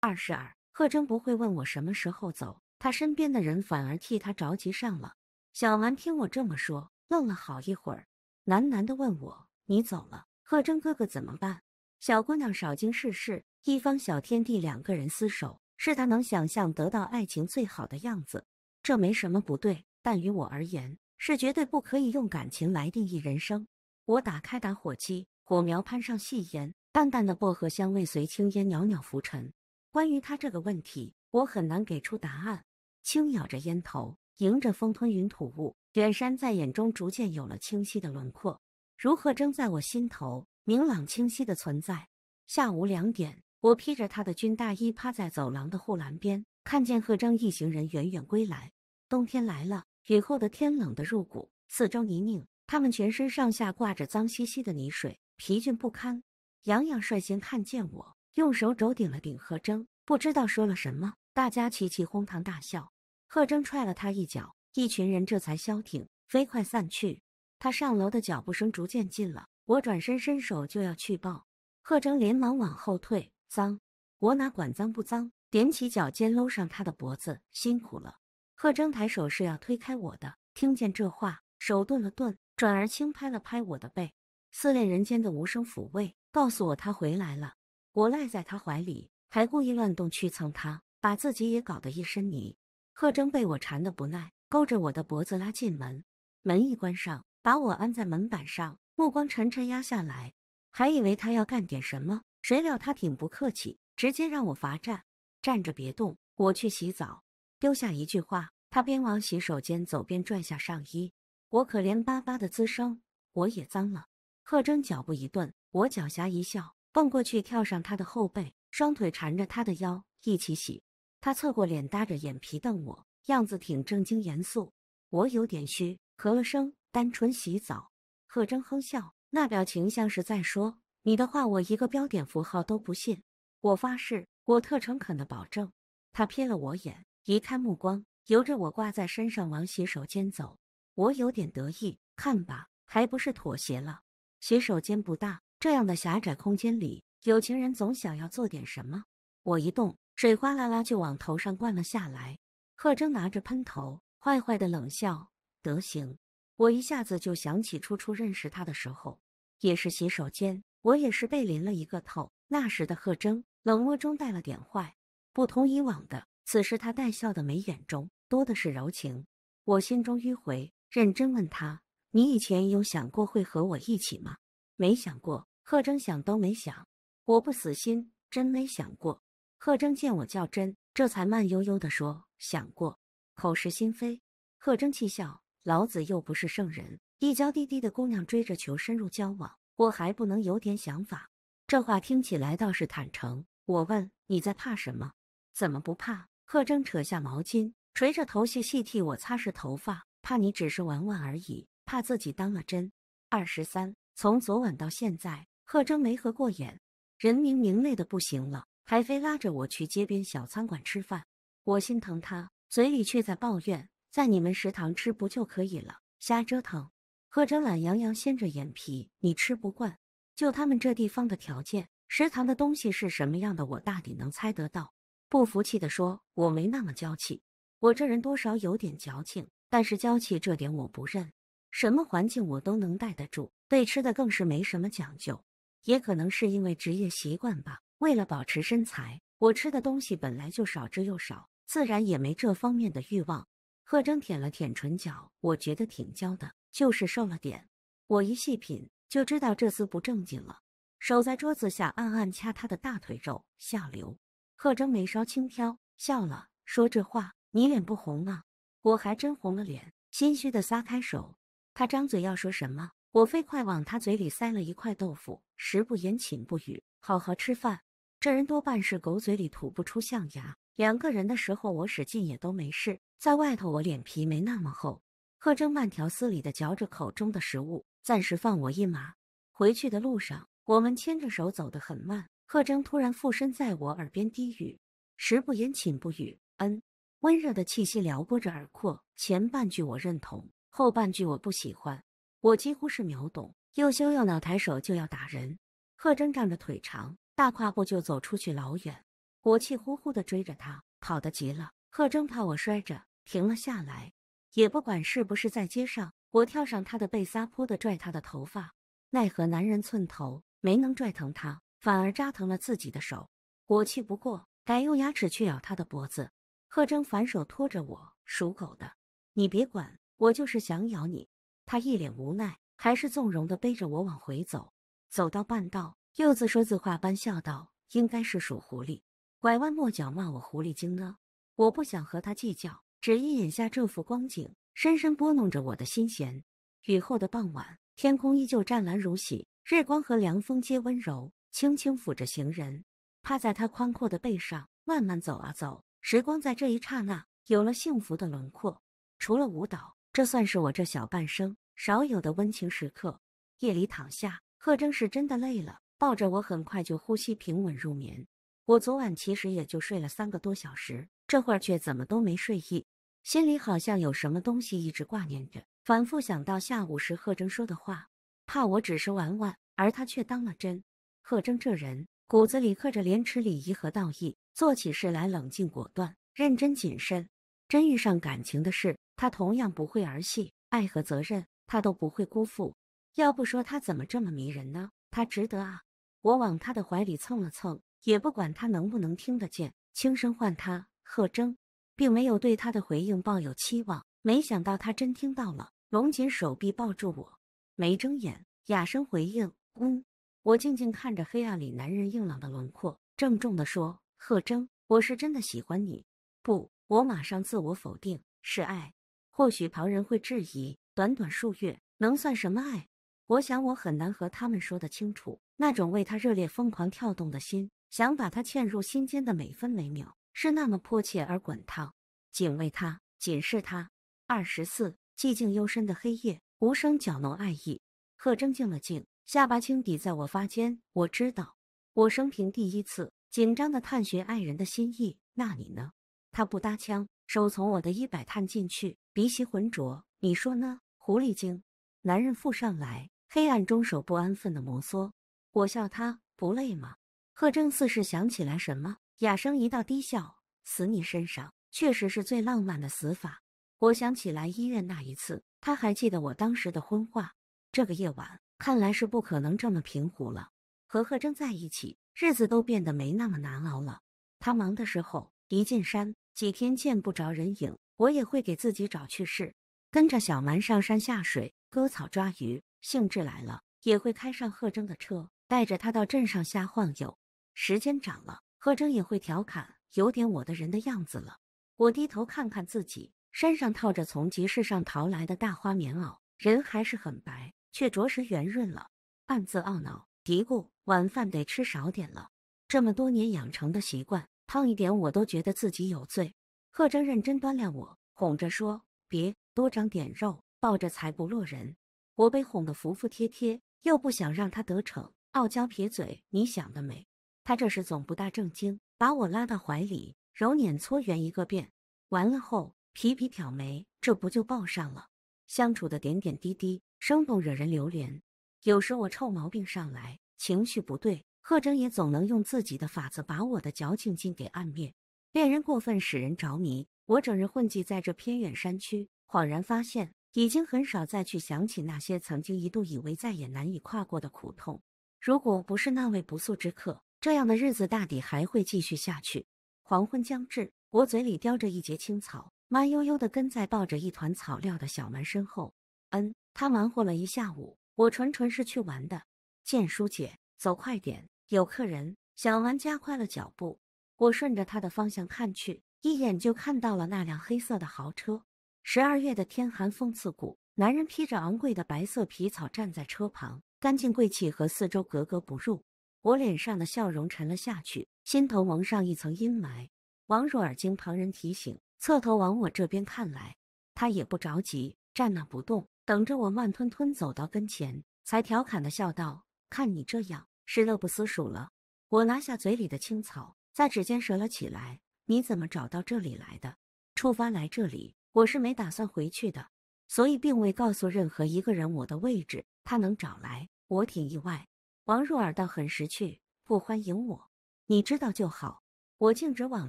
二十二，贺征不会问我什么时候走，他身边的人反而替他着急上了。小蛮听我这么说，愣了好一会儿，喃喃地问我：“你走了，贺征哥哥怎么办？”小姑娘少经世事，一方小天地，两个人厮守，是她能想象得到爱情最好的样子。这没什么不对，但于我而言，是绝对不可以用感情来定义人生。我打开打火机。火苗攀上细烟，淡淡的薄荷香味随青烟袅袅浮沉。关于他这个问题，我很难给出答案。轻咬着烟头，迎着风吞云吐雾，远山在眼中逐渐有了清晰的轮廓。如何征在我心头，明朗清晰的存在。下午两点，我披着他的军大衣，趴在走廊的护栏边，看见贺章一行人远远归来。冬天来了，雨后的天冷的入骨，四周泥泞，他们全身上下挂着脏兮兮的泥水。疲倦不堪，杨洋率先看见我，用手肘顶了顶贺征，不知道说了什么，大家齐齐哄堂大笑。贺征踹了他一脚，一群人这才消停，飞快散去。他上楼的脚步声逐渐近了，我转身伸手就要去抱，贺征连忙往后退，脏！我哪管脏不脏，踮起脚尖搂上他的脖子，辛苦了。贺征抬手是要推开我的，听见这话，手顿了顿，转而轻拍了拍我的背。思恋人间的无声抚慰，告诉我他回来了。我赖在他怀里，还故意乱动去蹭他，把自己也搞得一身泥。贺征被我缠得不耐，勾着我的脖子拉进门。门一关上，把我按在门板上，目光沉沉压下来，还以为他要干点什么，谁料他挺不客气，直接让我罚站，站着别动。我去洗澡，丢下一句话。他边往洗手间走边拽下上衣，我可怜巴巴的滋声，我也脏了。贺征脚步一顿，我狡黠一笑，蹦过去跳上他的后背，双腿缠着他的腰，一起洗。他侧过脸，搭着眼皮瞪我，样子挺正经严肃。我有点虚，咳了声，单纯洗澡。贺征哼笑，那表情像是在说：“你的话，我一个标点符号都不信。”我发誓，我特诚恳的保证。他瞥了我眼，移开目光，由着我挂在身上往洗手间走。我有点得意，看吧，还不是妥协了。洗手间不大，这样的狭窄空间里，有情人总想要做点什么。我一动，水哗啦啦就往头上灌了下来。贺征拿着喷头，坏坏的冷笑。德行！我一下子就想起初初认识他的时候，也是洗手间，我也是被淋了一个透。那时的贺征冷漠中带了点坏，不同以往的，此时他带笑的眉眼中多的是柔情。我心中迂回，认真问他。你以前有想过会和我一起吗？没想过。贺征想都没想，我不死心，真没想过。贺征见我较真，这才慢悠悠地说：“想过。”口是心非。贺征气笑：“老子又不是圣人，一娇滴滴的姑娘追着求深入交往，我还不能有点想法？”这话听起来倒是坦诚。我问：“你在怕什么？”怎么不怕？贺征扯下毛巾，垂着头细细替我擦拭头发。怕你只是玩玩而已。怕自己当了真。二十三，从昨晚到现在，贺征没合过眼，人明明累得不行了，还非拉着我去街边小餐馆吃饭。我心疼他，嘴里却在抱怨：“在你们食堂吃不就可以了？瞎折腾。”贺征懒洋洋掀着眼皮：“你吃不惯？就他们这地方的条件，食堂的东西是什么样的，我大抵能猜得到。”不服气的说：“我没那么娇气，我这人多少有点矫情，但是娇气这点我不认。”什么环境我都能待得住，对吃的更是没什么讲究。也可能是因为职业习惯吧。为了保持身材，我吃的东西本来就少之又少，自然也没这方面的欲望。贺征舔了舔唇角，我觉得挺娇的，就是瘦了点。我一细品，就知道这厮不正经了。手在桌子下暗暗掐他的大腿肉，下流。贺征眉梢轻挑，笑了，说这话你脸不红啊？”我还真红了脸，心虚的撒开手。他张嘴要说什么，我飞快往他嘴里塞了一块豆腐。食不言，寝不语，好好吃饭。这人多半是狗嘴里吐不出象牙。两个人的时候，我使劲也都没事。在外头，我脸皮没那么厚。贺征慢条斯理地嚼着口中的食物，暂时放我一马。回去的路上，我们牵着手走得很慢。贺征突然附身在我耳边低语：“食不言，寝不语。”嗯，温热的气息撩拨着耳廓。前半句我认同。后半句我不喜欢，我几乎是秒懂，又羞又恼，抬手就要打人。贺征仗着腿长，大跨步就走出去老远，我气呼呼地追着他，跑得急了。贺征怕我摔着，停了下来，也不管是不是在街上，我跳上他的背，撒泼的拽他的头发，奈何男人寸头，没能拽疼他，反而扎疼了自己的手。我气不过，改用牙齿去咬他的脖子。贺征反手托着我，属狗的，你别管。我就是想咬你，他一脸无奈，还是纵容的背着我往回走。走到半道，又自说自话般笑道：“应该是属狐狸，拐弯抹角骂我狐狸精呢。”我不想和他计较，只因眼下这幅光景，深深拨弄着我的心弦。雨后的傍晚，天空依旧湛蓝如洗，日光和凉风皆温柔，轻轻抚着行人。趴在他宽阔的背上，慢慢走啊走，时光在这一刹那有了幸福的轮廓。除了舞蹈。这算是我这小半生少有的温情时刻。夜里躺下，贺征是真的累了，抱着我很快就呼吸平稳入眠。我昨晚其实也就睡了三个多小时，这会儿却怎么都没睡意，心里好像有什么东西一直挂念着，反复想到下午时贺征说的话，怕我只是玩玩，而他却当了真。贺征这人骨子里刻着廉耻、礼仪和道义，做起事来冷静果断、认真谨慎，真遇上感情的事。他同样不会儿戏，爱和责任，他都不会辜负。要不说他怎么这么迷人呢？他值得啊！我往他的怀里蹭了蹭，也不管他能不能听得见，轻声唤他贺征，并没有对他的回应抱有期望。没想到他真听到了，龙紧手臂抱住我，没睁眼，哑声回应嗯。我静静看着黑暗里男人硬朗的轮廓，郑重地说：“贺征，我是真的喜欢你。”不，我马上自我否定，是爱。或许旁人会质疑，短短数月能算什么爱？我想我很难和他们说得清楚。那种为他热烈疯狂跳动的心，想把他嵌入心间的每分每秒，是那么迫切而滚烫。仅为他，仅是他。二十四寂静幽深的黑夜，无声搅弄爱意。贺征静了静，下巴轻抵在我发间。我知道，我生平第一次紧张的探寻爱人的心意。那你呢？他不搭腔。手从我的衣摆探进去，鼻息浑浊。你说呢，狐狸精？男人附上来，黑暗中手不安分的摩挲。我笑他不累吗？贺正似是想起来什么，哑声一道低笑：“死你身上，确实是最浪漫的死法。”我想起来医院那一次，他还记得我当时的昏话。这个夜晚看来是不可能这么平湖了。和贺征在一起，日子都变得没那么难熬了。他忙的时候，一进山。几天见不着人影，我也会给自己找趣事，跟着小蛮上山下水，割草抓鱼，兴致来了也会开上贺征的车，带着他到镇上瞎晃悠。时间长了，贺征也会调侃，有点我的人的样子了。我低头看看自己，身上套着从集市上淘来的大花棉袄，人还是很白，却着实圆润了，暗自懊恼，嘀咕晚饭得吃少点了。这么多年养成的习惯。胖一点我都觉得自己有罪。贺征认真端量我，哄着说：“别多长点肉，抱着才不落人。”我被哄得服服帖帖，又不想让他得逞，傲娇撇嘴：“你想得美。”他这时总不大正经，把我拉到怀里，揉捻搓圆一个遍。完了后，皮皮挑眉：“这不就抱上了？”相处的点点滴滴，生动惹人流连。有时我臭毛病上来，情绪不对。贺征也总能用自己的法子把我的矫情劲给按灭。恋人过分使人着迷，我整日混迹在这偏远山区，恍然发现已经很少再去想起那些曾经一度以为再也难以跨过的苦痛。如果不是那位不速之客，这样的日子大抵还会继续下去。黄昏将至，我嘴里叼着一截青草，慢悠悠地跟在抱着一团草料的小蛮身后。嗯，他忙活了一下午，我纯纯是去玩的。建舒姐，走快点。有客人，小丸加快了脚步。我顺着他的方向看去，一眼就看到了那辆黑色的豪车。十二月的天，寒风刺骨，男人披着昂贵的白色皮草站在车旁，干净贵气和四周格格不入。我脸上的笑容沉了下去，心头蒙上一层阴霾。王若尔经旁人提醒，侧头往我这边看来，他也不着急，站那不动，等着我慢吞吞走到跟前，才调侃的笑道：“看你这样。”是乐不思蜀了。我拿下嘴里的青草，在指尖折了起来。你怎么找到这里来的？出发来这里，我是没打算回去的，所以并未告诉任何一个人我的位置。他能找来，我挺意外。王若尔倒很识趣，不欢迎我。你知道就好。我径直往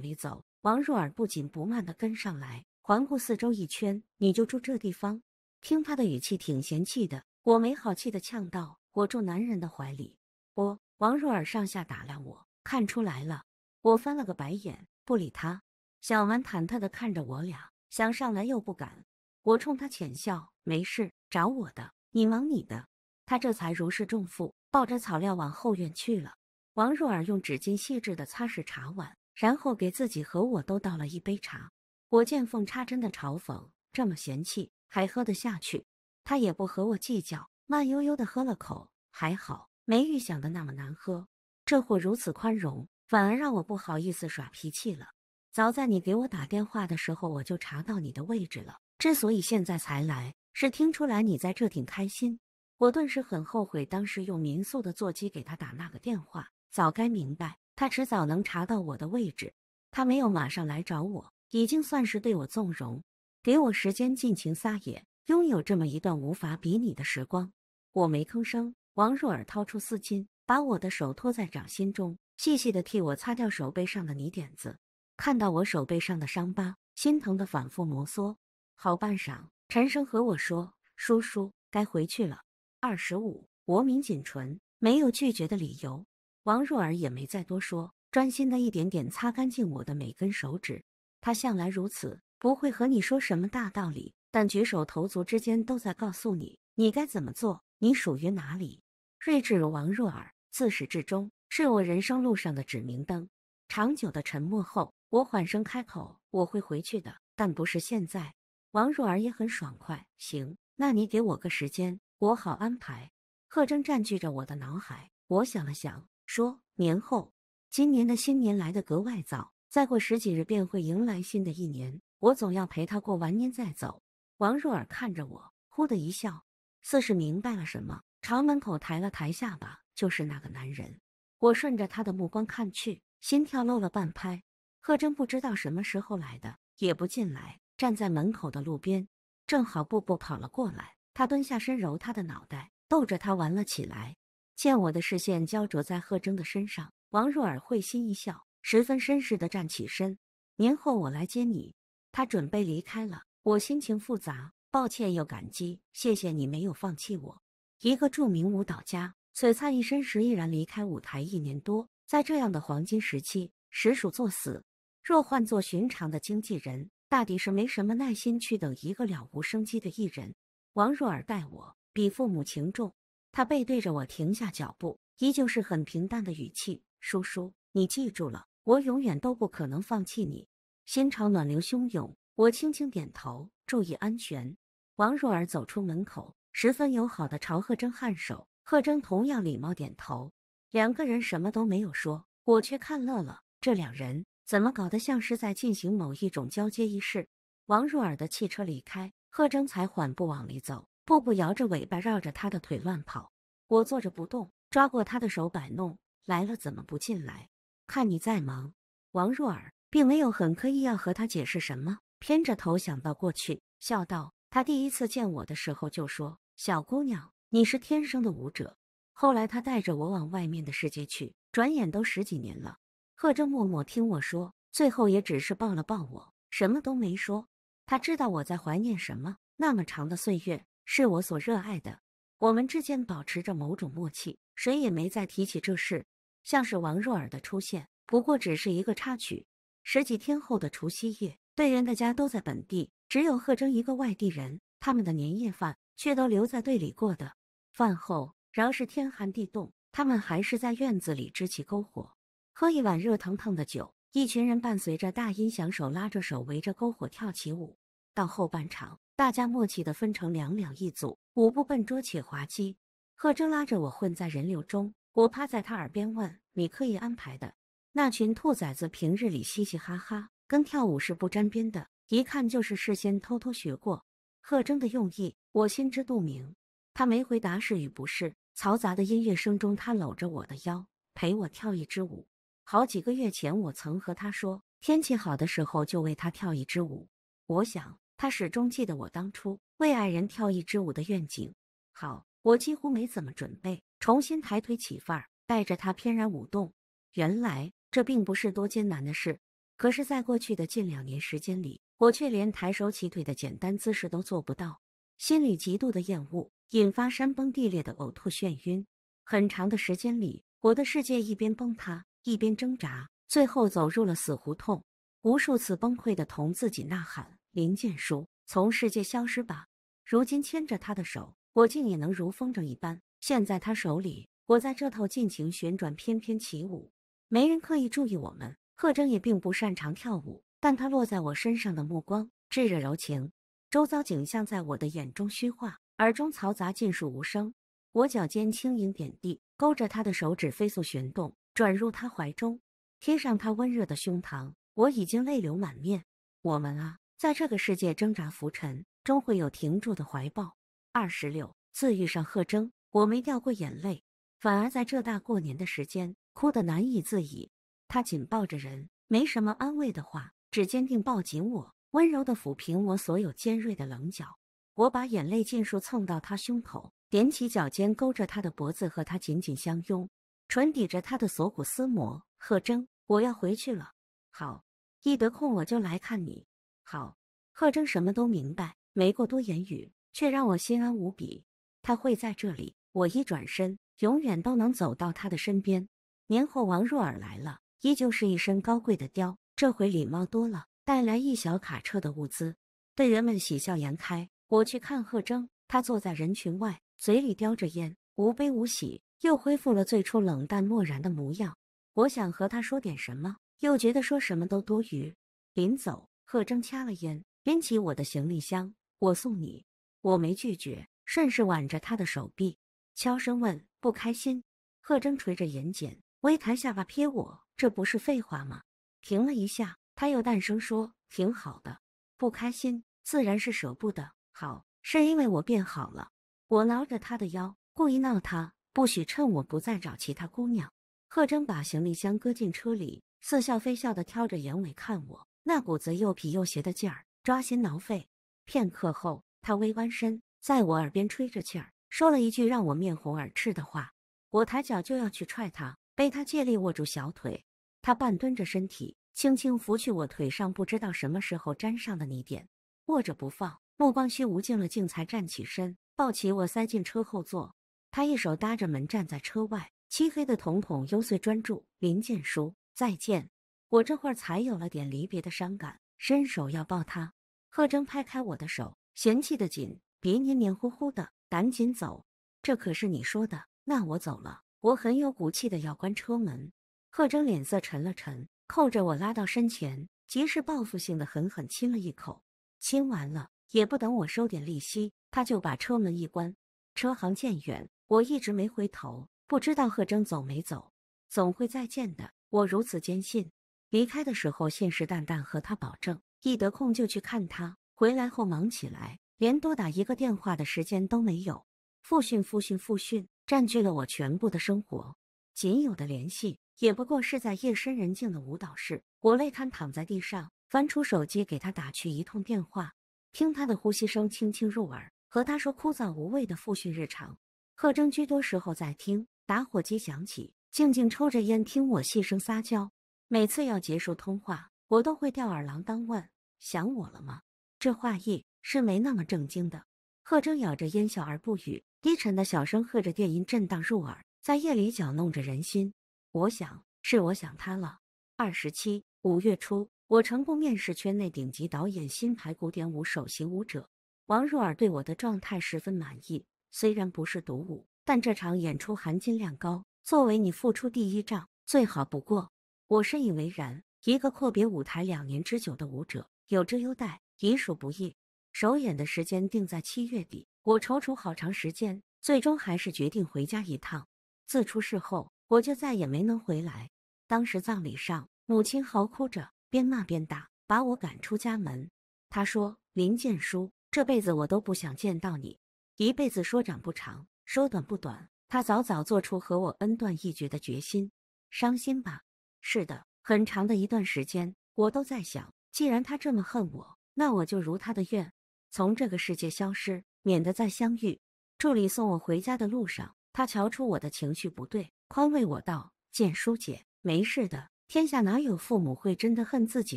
里走。王若尔不紧不慢地跟上来，环顾四周一圈，你就住这地方？听他的语气挺嫌弃的。我没好气地呛道：“我住男人的怀里。”我王若尔上下打量我，看出来了。我翻了个白眼，不理他。小蛮忐忑的看着我俩，想上来又不敢。我冲他浅笑：“没事，找我的，你忙你的。”他这才如释重负，抱着草料往后院去了。王若尔用纸巾细致的擦拭茶碗，然后给自己和我都倒了一杯茶。我见缝插针的嘲讽：“这么嫌弃，还喝得下去？”他也不和我计较，慢悠悠的喝了口，还好。没预想的那么难喝，这货如此宽容，反而让我不好意思耍脾气了。早在你给我打电话的时候，我就查到你的位置了。之所以现在才来，是听出来你在这挺开心。我顿时很后悔当时用民宿的座机给他打那个电话，早该明白他迟早能查到我的位置。他没有马上来找我，已经算是对我纵容，给我时间尽情撒野，拥有这么一段无法比拟的时光。我没吭声。王若尔掏出丝巾，把我的手托在掌心中，细细的替我擦掉手背上的泥点子。看到我手背上的伤疤，心疼的反复摩挲。好半晌，沉声和我说：“叔叔，该回去了。”二十五，我抿紧唇，没有拒绝的理由。王若尔也没再多说，专心的一点点擦干净我的每根手指。他向来如此，不会和你说什么大道理，但举手投足之间都在告诉你，你该怎么做，你属于哪里。睿智如王若尔，自始至终是我人生路上的指明灯。长久的沉默后，我缓声开口：“我会回去的，但不是现在。”王若尔也很爽快：“行，那你给我个时间，我好安排。”贺征占据着我的脑海，我想了想，说：“年后，今年的新年来的格外早，再过十几日便会迎来新的一年，我总要陪他过完年再走。”王若尔看着我，忽的一笑，似是明白了什么。朝门口抬了抬下巴，就是那个男人。我顺着他的目光看去，心跳漏了半拍。贺征不知道什么时候来的，也不进来，站在门口的路边。正好步步跑了过来，他蹲下身揉他的脑袋，逗着他玩了起来。见我的视线焦灼在贺征的身上，王若尔会心一笑，十分绅士的站起身。年后我来接你。他准备离开了，我心情复杂，抱歉又感激，谢谢你没有放弃我。一个著名舞蹈家璀璨一生时，毅然离开舞台一年多，在这样的黄金时期，实属作死。若换做寻常的经纪人，大抵是没什么耐心去等一个了无生机的艺人。王若尔待我比父母情重，他背对着我停下脚步，依旧是很平淡的语气：“叔叔，你记住了，我永远都不可能放弃你。”心潮暖流汹涌，我轻轻点头：“注意安全。”王若儿走出门口。十分友好的朝贺征颔首，贺征同样礼貌点头，两个人什么都没有说，我却看乐了。这两人怎么搞得像是在进行某一种交接仪式？王若尔的汽车离开，贺征才缓步往里走，步步摇着尾巴绕着他的腿乱跑。我坐着不动，抓过他的手摆弄。来了怎么不进来？看你再忙。王若尔并没有很刻意要和他解释什么，偏着头想到过去，笑道：“他第一次见我的时候就说。”小姑娘，你是天生的舞者。后来他带着我往外面的世界去，转眼都十几年了。贺征默默听我说，最后也只是抱了抱我，什么都没说。他知道我在怀念什么。那么长的岁月，是我所热爱的。我们之间保持着某种默契，谁也没再提起这事。像是王若尔的出现，不过只是一个插曲。十几天后的除夕夜，队员的家都在本地，只有贺征一个外地人。他们的年夜饭。却都留在队里过的。饭后，饶是天寒地冻，他们还是在院子里支起篝火，喝一碗热腾腾的酒。一群人伴随着大音响，手拉着手围着篝火跳起舞。到后半场，大家默契地分成两两一组，舞步笨拙且滑稽。贺征拉着我混在人流中，我趴在他耳边问：“你刻意安排的？那群兔崽子平日里嘻嘻哈哈，跟跳舞是不沾边的，一看就是事先偷偷学过。”贺征的用意，我心知肚明。他没回答是与不是。嘈杂的音乐声中，他搂着我的腰，陪我跳一支舞。好几个月前，我曾和他说，天气好的时候就为他跳一支舞。我想，他始终记得我当初为爱人跳一支舞的愿景。好，我几乎没怎么准备，重新抬腿起范儿，带着他翩然舞动。原来这并不是多艰难的事。可是，在过去的近两年时间里，我却连抬手起腿的简单姿势都做不到，心里极度的厌恶，引发山崩地裂的呕吐眩晕。很长的时间里，我的世界一边崩塌，一边挣扎，最后走入了死胡同。无数次崩溃的同自己呐喊：“林建书，从世界消失吧。”如今牵着他的手，我竟也能如风筝一般，陷在他手里。我在这头尽情旋转，翩翩起舞。没人刻意注意我们，贺征也并不擅长跳舞。但他落在我身上的目光炙热柔情，周遭景象在我的眼中虚化，耳中嘈杂尽数无声。我脚尖轻盈点地，勾着他的手指飞速旋动，转入他怀中，贴上他温热的胸膛。我已经泪流满面。我们啊，在这个世界挣扎浮沉，终会有停住的怀抱。二十六次遇上贺征，我没掉过眼泪，反而在这大过年的时间哭得难以自已。他紧抱着人，没什么安慰的话。只坚定抱紧我，温柔的抚平我所有尖锐的棱角。我把眼泪尽数蹭到他胸口，踮起脚尖勾着他的脖子，和他紧紧相拥，唇抵着他的锁骨撕磨。贺征，我要回去了。好，一得空我就来看你。好，贺征什么都明白，没过多言语，却让我心安无比。他会在这里，我一转身，永远都能走到他的身边。年后，王若尔来了，依旧是一身高贵的貂，这回礼貌多了，带来一小卡车的物资，对人们喜笑颜开。我去看贺征，他坐在人群外，嘴里叼着烟，无悲无喜，又恢复了最初冷淡漠然的模样。我想和他说点什么，又觉得说什么都多余。临走，贺征掐了烟，拎起我的行李箱，我送你，我没拒绝，顺势挽着他的手臂，悄声问：“不开心？”贺征垂着眼睑，微抬下巴瞥我：“这不是废话吗？”停了一下，他又淡声说：“挺好的，不开心自然是舍不得。好，是因为我变好了。”我挠着他的腰，故意闹他，不许趁我不在找其他姑娘。贺征把行李箱搁进车里，似笑非笑地挑着眼尾看我，那股子又痞又邪的劲儿，抓心挠肺。片刻后，他微弯身，在我耳边吹着气儿，说了一句让我面红耳赤的话。我抬脚就要去踹他，被他借力握住小腿。他半蹲着身体，轻轻拂去我腿上不知道什么时候沾上的泥点，握着不放，目光虚无静了静，才站起身，抱起我塞进车后座。他一手搭着门，站在车外，漆黑的瞳孔幽邃专注。林建书，再见。我这会儿才有了点离别的伤感，伸手要抱他，贺征拍开我的手，嫌弃的紧，别黏黏糊糊的，赶紧走。这可是你说的。那我走了。我很有骨气的要关车门。贺征脸色沉了沉，扣着我拉到身前，极是报复性的狠狠亲了一口。亲完了，也不等我收点利息，他就把车门一关，车行渐远。我一直没回头，不知道贺征走没走。总会再见的，我如此坚信。离开的时候，信誓旦旦和他保证，一得空就去看他。回来后忙起来，连多打一个电话的时间都没有。复训，复训，复训，占据了我全部的生活，仅有的联系。也不过是在夜深人静的舞蹈室，我累瘫躺在地上，翻出手机给他打去一通电话，听他的呼吸声轻轻入耳，和他说枯燥无味的复训日常。贺征居多时候在听，打火机响起，静静抽着烟，听我细声撒娇。每次要结束通话，我都会吊儿郎当问：“想我了吗？”这话意是没那么正经的。贺征咬着烟笑而不语，低沉的小声和着电音震荡入耳，在夜里搅弄着人心。我想是我想他了。二十七五月初，我成功面试圈内顶级导演新排古典舞首席舞者王若尔，对我的状态十分满意。虽然不是独舞，但这场演出含金量高，作为你付出第一仗，最好不过。我深以为然。一个阔别舞台两年之久的舞者，有这优待已属不易。首演的时间定在七月底，我踌躇好长时间，最终还是决定回家一趟。自出事后。我就再也没能回来。当时葬礼上，母亲嚎哭着，边骂边打，把我赶出家门。她说：“林建书，这辈子我都不想见到你。一辈子说长不长，说短不短。”他早早做出和我恩断义绝的决心。伤心吧？是的，很长的一段时间，我都在想：既然他这么恨我，那我就如他的愿，从这个世界消失，免得再相遇。助理送我回家的路上，他瞧出我的情绪不对。宽慰我道：“建书姐，没事的。天下哪有父母会真的恨自己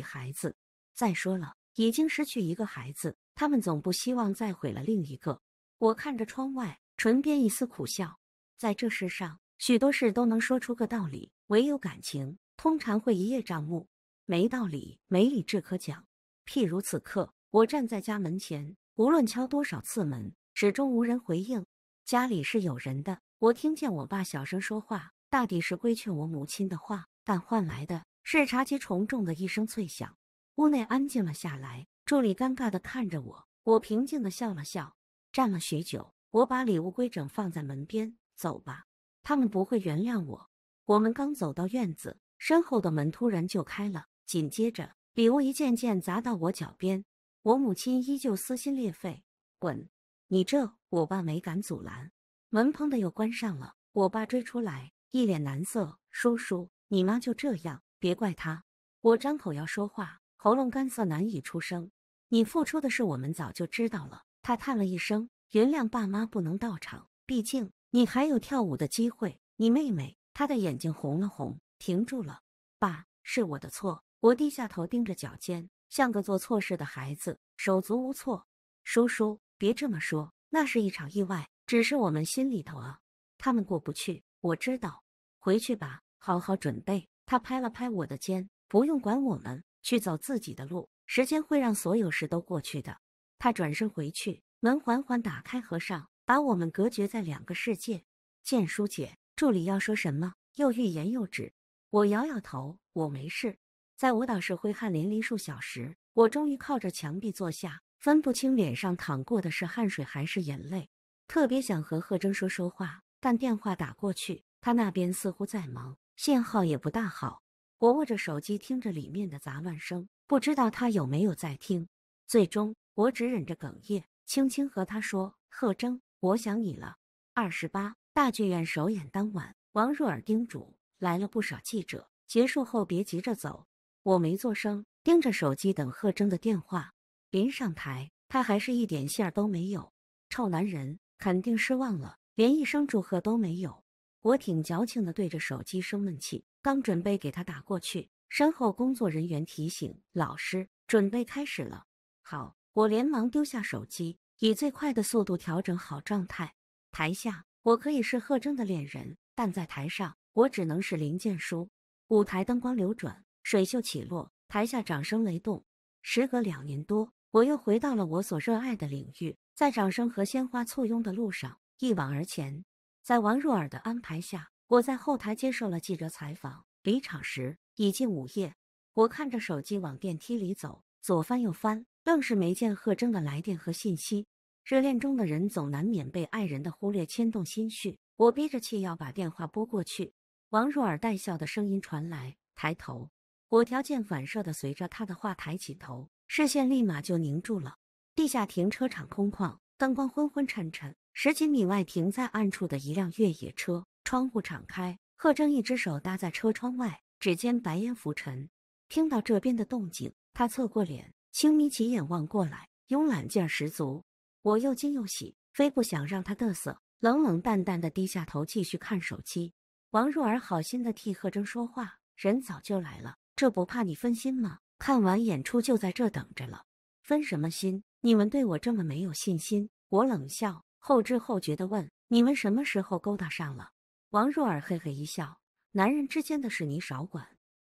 孩子？再说了，已经失去一个孩子，他们总不希望再毁了另一个。”我看着窗外，唇边一丝苦笑。在这世上，许多事都能说出个道理，唯有感情，通常会一叶障目，没道理，没理智可讲。譬如此刻，我站在家门前，无论敲多少次门，始终无人回应。家里是有人的。我听见我爸小声说话，大抵是规劝我母亲的话，但换来的是茶几重重的一声脆响。屋内安静了下来，助理尴尬的看着我，我平静的笑了笑。站了许久，我把礼物规整放在门边，走吧。他们不会原谅我。我们刚走到院子，身后的门突然就开了，紧接着礼物一件件砸到我脚边。我母亲依旧撕心裂肺：“滚！”你这……我爸没敢阻拦。门砰的又关上了。我爸追出来，一脸难色。叔叔，你妈就这样，别怪她。我张口要说话，喉咙干涩，难以出声。你付出的事，我们早就知道了。他叹了一声，原谅爸妈不能到场，毕竟你还有跳舞的机会。你妹妹，她的眼睛红了红，停住了。爸，是我的错。我低下头，盯着脚尖，像个做错事的孩子，手足无措。叔叔，别这么说，那是一场意外。只是我们心里头啊，他们过不去。我知道，回去吧，好好准备。他拍了拍我的肩，不用管我们，去走自己的路。时间会让所有事都过去的。他转身回去，门缓缓打开合上，把我们隔绝在两个世界。建书姐，助理要说什么，又欲言又止。我摇摇头，我没事。在舞蹈室挥汗淋漓数小时，我终于靠着墙壁坐下，分不清脸上淌过的是汗水还是眼泪。特别想和贺征说说话，但电话打过去，他那边似乎在忙，信号也不大好。我握着手机，听着里面的杂乱声，不知道他有没有在听。最终，我只忍着哽咽，轻轻和他说：“贺征，我想你了。”二十八大剧院首演当晚，王若尔叮嘱：“来了不少记者，结束后别急着走。”我没做声，盯着手机等贺征的电话。临上台，他还是一点信儿都没有。臭男人！肯定失望了，连一声祝贺都没有。我挺矫情的，对着手机生闷气。刚准备给他打过去，身后工作人员提醒：“老师，准备开始了。”好，我连忙丢下手机，以最快的速度调整好状态。台下，我可以是贺征的恋人，但在台上，我只能是林建书。舞台灯光流转，水袖起落，台下掌声雷动。时隔两年多。我又回到了我所热爱的领域，在掌声和鲜花簇拥的路上一往而前。在王若尔的安排下，我在后台接受了记者采访。离场时已近午夜，我看着手机往电梯里走，左翻右翻，愣是没见贺征的来电和信息。热恋中的人总难免被爱人的忽略牵动心绪，我憋着气要把电话拨过去。王若尔带笑的声音传来，抬头，我条件反射的随着他的话抬起头。视线立马就凝住了。地下停车场空旷，灯光昏昏沉沉。十几米外停在暗处的一辆越野车，窗户敞开。贺征一只手搭在车窗外，指尖白烟浮沉。听到这边的动静，他侧过脸，轻眯起眼望过来，慵懒劲儿十足。我又惊又喜，非不想让他得瑟，冷冷淡淡的低下头继续看手机。王若儿好心的替贺征说话，人早就来了，这不怕你分心吗？看完演出就在这等着了，分什么心？你们对我这么没有信心？我冷笑，后知后觉地问：“你们什么时候勾搭上了？”王若尔嘿嘿一笑：“男人之间的事你少管。”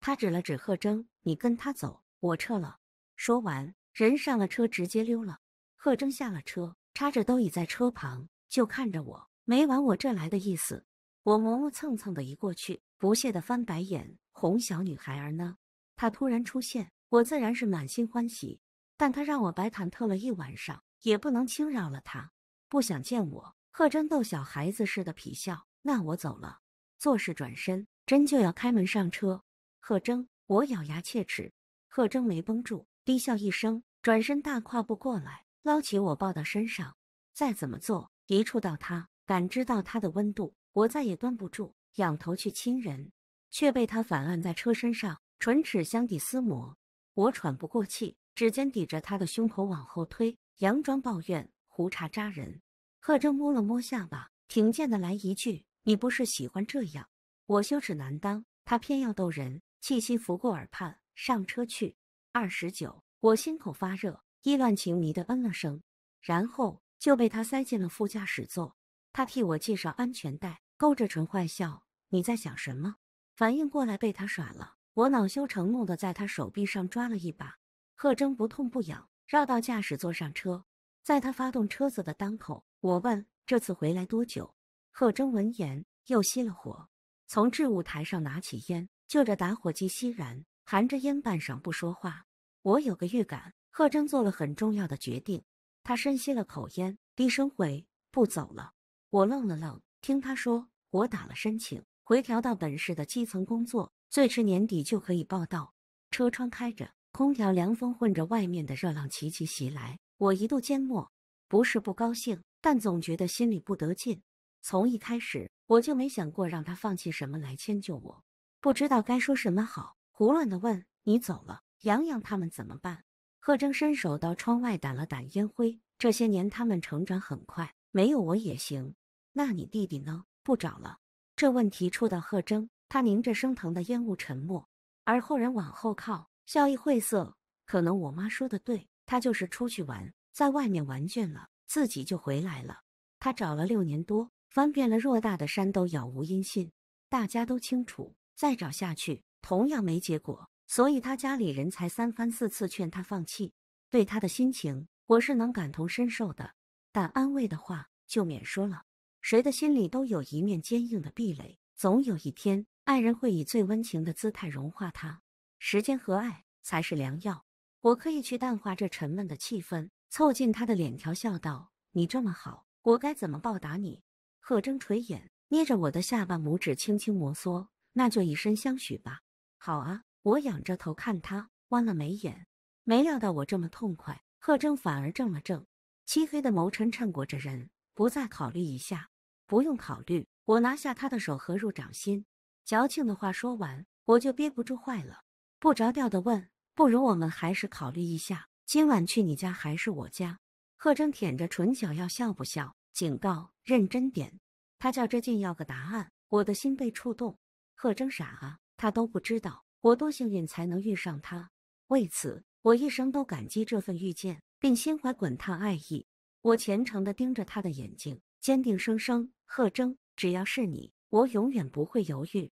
他指了指贺征：“你跟他走，我撤了。”说完，人上了车，直接溜了。贺征下了车，叉着兜倚在车旁，就看着我，没往我这来的意思。我磨磨蹭蹭的移过去，不屑地翻白眼，哄小女孩儿呢。他突然出现，我自然是满心欢喜，但他让我白忐忑了一晚上，也不能轻饶了他。不想见我，贺征逗小孩子似的痞笑。那我走了。做事转身，真就要开门上车。贺征，我咬牙切齿。贺征没绷住，低笑一声，转身大跨步过来，捞起我抱到身上。再怎么做，一触到他，感知到他的温度，我再也端不住，仰头去亲人，却被他反按在车身上。唇齿相抵厮磨，我喘不过气，指尖抵着他的胸口往后推，佯装抱怨胡茬扎人。贺征摸了摸下巴，挺贱的来一句：“你不是喜欢这样？”我羞耻难当，他偏要逗人，气息拂过耳畔，上车去。二十九，我心口发热，意乱情迷的嗯了声，然后就被他塞进了副驾驶座。他替我系上安全带，勾着唇坏笑：“你在想什么？”反应过来被他耍了。我恼羞成怒的在他手臂上抓了一把，贺征不痛不痒，绕到驾驶座上车。在他发动车子的当口，我问：“这次回来多久？”贺征闻言又熄了火，从置物台上拿起烟，就着打火机吸燃，含着烟半晌不说话。我有个预感，贺征做了很重要的决定。他深吸了口烟，低声回：“不走了。”我愣了愣，听他说：“我打了申请，回调到本市的基层工作。”最迟年底就可以报道。车窗开着，空调凉风混着外面的热浪齐齐袭来，我一度缄默。不是不高兴，但总觉得心里不得劲。从一开始我就没想过让他放弃什么来迁就我，不知道该说什么好，胡乱的问：“你走了，阳阳他们怎么办？”贺征伸手到窗外掸了掸烟灰。这些年他们成长很快，没有我也行。那你弟弟呢？不找了。这问题触到贺征，他凝着升腾的烟雾沉默，而后人往后靠，笑意晦涩。可能我妈说的对，他就是出去玩，在外面玩倦了，自己就回来了。他找了六年多，翻遍了偌大的山，都杳无音信。大家都清楚，再找下去同样没结果，所以他家里人才三番四次劝他放弃。对他的心情，我是能感同身受的，但安慰的话就免说了。谁的心里都有一面坚硬的壁垒，总有一天。爱人会以最温情的姿态融化它，时间和爱才是良药。我可以去淡化这沉闷的气氛，凑近他的脸，调笑道：“你这么好，我该怎么报答你？”贺征垂眼，捏着我的下巴，拇指轻轻摩挲。那就以身相许吧。好啊，我仰着头看他，弯了眉眼。没料到我这么痛快，贺征反而怔了怔，漆黑的眸沉衬过着人，不再考虑一下，不用考虑。我拿下他的手，合入掌心。矫情的话说完，我就憋不住坏了，不着调的问：“不如我们还是考虑一下，今晚去你家还是我家？”贺征舔着唇角要笑不笑，警告：“认真点。”他叫着俊要个答案，我的心被触动。贺征傻啊，他都不知道我多幸运才能遇上他，为此我一生都感激这份遇见，并心怀滚烫爱意。我虔诚的盯着他的眼睛，坚定声声：“贺征，只要是你。”我永远不会犹豫。